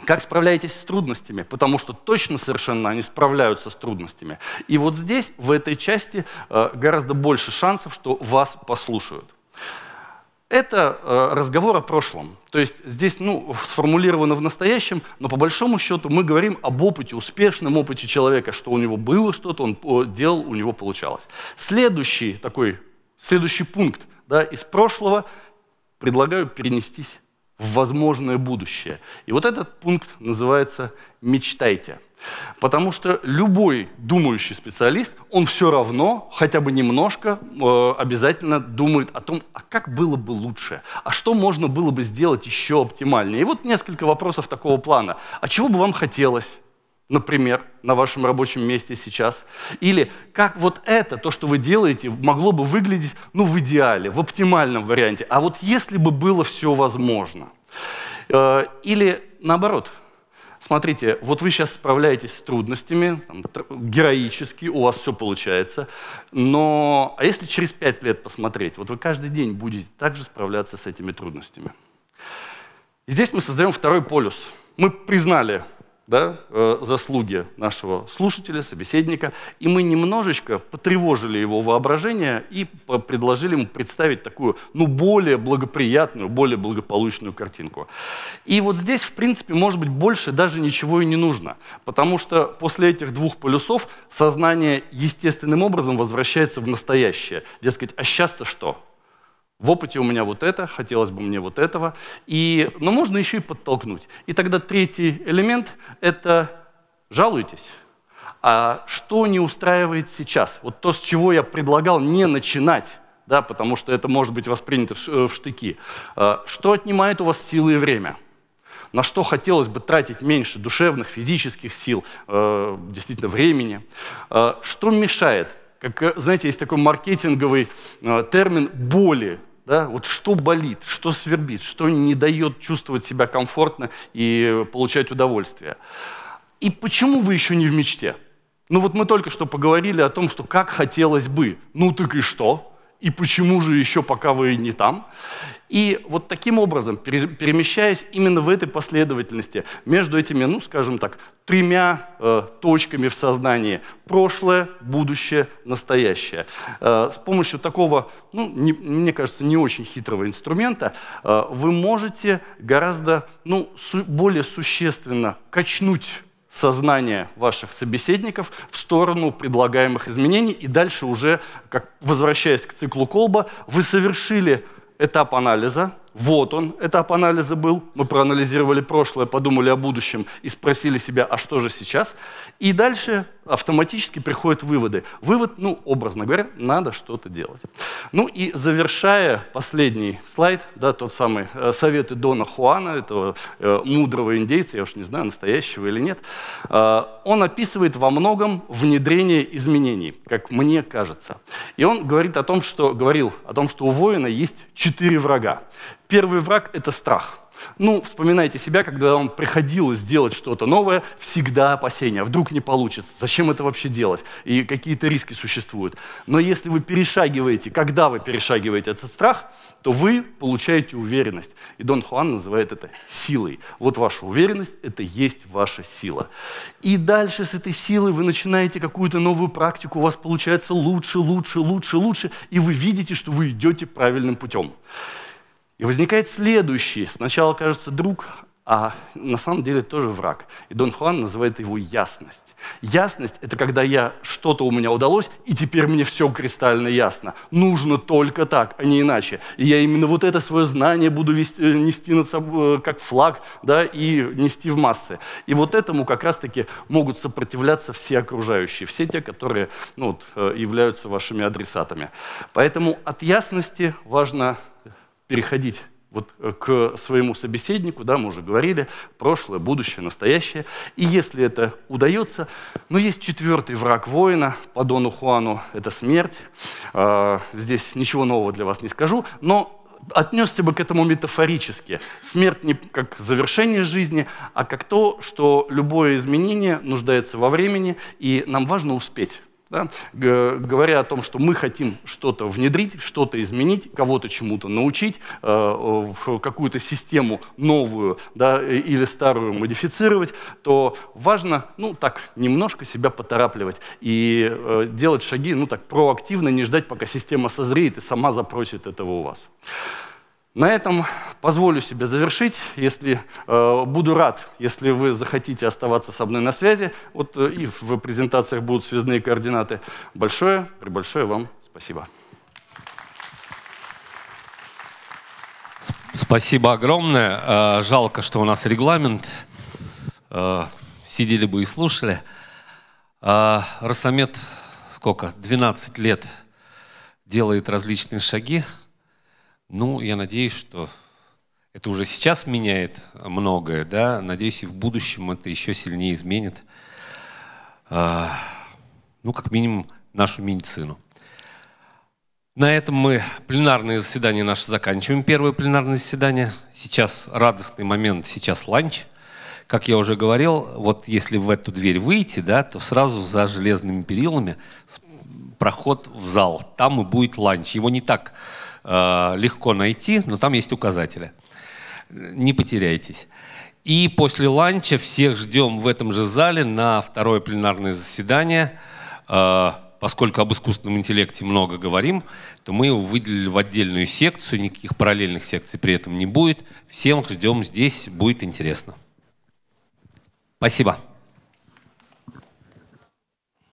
Speaker 3: как справляетесь с трудностями? Потому что точно совершенно они справляются с трудностями. И вот здесь, в этой части, э, гораздо больше шансов, что вас послушают. Это э, разговор о прошлом. То есть здесь ну, сформулировано в настоящем, но по большому счету мы говорим об опыте, успешном опыте человека, что у него было что-то, он делал, у него получалось. Следующий такой, следующий пункт да, из прошлого предлагаю перенестись в возможное будущее. И вот этот пункт называется «мечтайте». Потому что любой думающий специалист, он все равно, хотя бы немножко, э, обязательно думает о том, а как было бы лучше, а что можно было бы сделать еще оптимальнее. И вот несколько вопросов такого плана. А чего бы вам хотелось? например, на вашем рабочем месте сейчас? Или как вот это, то, что вы делаете, могло бы выглядеть, ну, в идеале, в оптимальном варианте? А вот если бы было все возможно? Э, или наоборот, смотрите, вот вы сейчас справляетесь с трудностями, там, героически, у вас все получается, но а если через пять лет посмотреть, вот вы каждый день будете также справляться с этими трудностями. И здесь мы создаем второй полюс. Мы признали, да, э, заслуги нашего слушателя, собеседника, и мы немножечко потревожили его воображение и предложили ему представить такую, ну, более благоприятную, более благополучную картинку. И вот здесь, в принципе, может быть, больше даже ничего и не нужно, потому что после этих двух полюсов сознание естественным образом возвращается в настоящее. Дескать, а сейчас-то что? в опыте у меня вот это, хотелось бы мне вот этого. И, но ну, можно еще и подтолкнуть. И тогда третий элемент – это жалуйтесь. А что не устраивает сейчас? Вот то, с чего я предлагал не начинать, да, потому что это может быть воспринято в э, штыки. А, что отнимает у вас силы и время? На что хотелось бы тратить меньше душевных, физических сил, э, действительно времени? А, что мешает? как, э, знаете, есть такой маркетинговый термин «боли». Да? Вот что болит, что свербит, что не дает чувствовать себя комфортно и получать удовольствие. И почему вы еще не в мечте? Ну вот мы только что поговорили о том, что как хотелось бы. Ну так и что? и почему же еще пока вы не там. И вот таким образом, перемещаясь именно в этой последовательности, между этими, ну, скажем так, тремя э, точками в сознании – прошлое, будущее, настоящее. Э, с помощью такого, ну, не, мне кажется, не очень хитрого инструмента э, вы можете гораздо, ну, су более существенно качнуть сознание ваших собеседников в сторону предлагаемых изменений, и дальше уже, как, возвращаясь к циклу Колба, вы совершили этап анализа, вот он, этап анализа был. Мы проанализировали прошлое, подумали о будущем и спросили себя, а что же сейчас? И дальше автоматически приходят выводы. Вывод, ну, образно говоря, надо что-то делать. Ну и завершая последний слайд, да, тот самый э, советы Дона Хуана, этого э, мудрого индейца, я уж не знаю, настоящего или нет, э, он описывает во многом внедрение изменений, как мне кажется. И он говорит о том, что говорил о том, что у воина есть четыре врага. Первый враг – это страх. Ну, вспоминайте себя, когда вам приходилось сделать что-то новое, всегда опасения. Вдруг не получится. Зачем это вообще делать? И какие-то риски существуют. Но если вы перешагиваете, когда вы перешагиваете этот страх, то вы получаете уверенность. И Дон Хуан называет это силой. Вот ваша уверенность – это есть ваша сила. И дальше с этой силой вы начинаете какую-то новую практику, у вас получается лучше, лучше, лучше, лучше, и вы видите, что вы идете правильным путем. И возникает следующий. Сначала кажется друг, а на самом деле тоже враг. И Дон Хуан называет его ясность. Ясность – это когда я что-то у меня удалось, и теперь мне все кристально ясно. Нужно только так, а не иначе. И я именно вот это свое знание буду вести, э, нести над собой э, как флаг, да, и нести в массы. И вот этому как раз-таки могут сопротивляться все окружающие, все те, которые ну, вот, э, являются вашими адресатами. Поэтому от ясности важно переходить вот э, к своему собеседнику, да, мы уже говорили, прошлое, будущее, настоящее. И если это удается, но ну, есть четвертый враг воина по Дону Хуану, это смерть. А, здесь ничего нового для вас не скажу, но отнесся бы к этому метафорически. Смерть не как завершение жизни, а как то, что любое изменение нуждается во времени, и нам важно успеть да, говоря о том, что мы хотим что-то внедрить, что-то изменить, кого-то чему-то научить, э, в какую-то систему новую да, или старую модифицировать, то важно, ну, так, немножко себя поторапливать и э, делать шаги, ну, так, проактивно, не ждать, пока система созреет и сама запросит этого у вас. На этом позволю себе завершить. Если, э, буду рад, если вы захотите оставаться со мной на связи. Вот э, и в презентациях будут связные координаты. Большое, пребольшое вам спасибо. Спасибо огромное.
Speaker 1: Э, жалко, что у нас регламент. Э, сидели бы и слушали. Э, Росомет сколько? 12 лет делает различные шаги ну, я надеюсь, что это уже сейчас меняет многое, да. Надеюсь, и в будущем это еще сильнее изменит, а, ну, как минимум, нашу медицину. На этом мы пленарное заседание наше заканчиваем. Первое пленарное заседание. Сейчас радостный момент, сейчас ланч. Как я уже говорил, вот если в эту дверь выйти, да, то сразу за железными перилами проход в зал. Там и будет ланч. Его не так Э, легко найти, но там есть указатели. Не потеряйтесь. И после ланча всех ждем в этом же зале на второе пленарное заседание. Э, поскольку об искусственном интеллекте много говорим, то мы его выделили в отдельную секцию, никаких параллельных секций при этом не будет. Всем ждем здесь, будет интересно. Спасибо.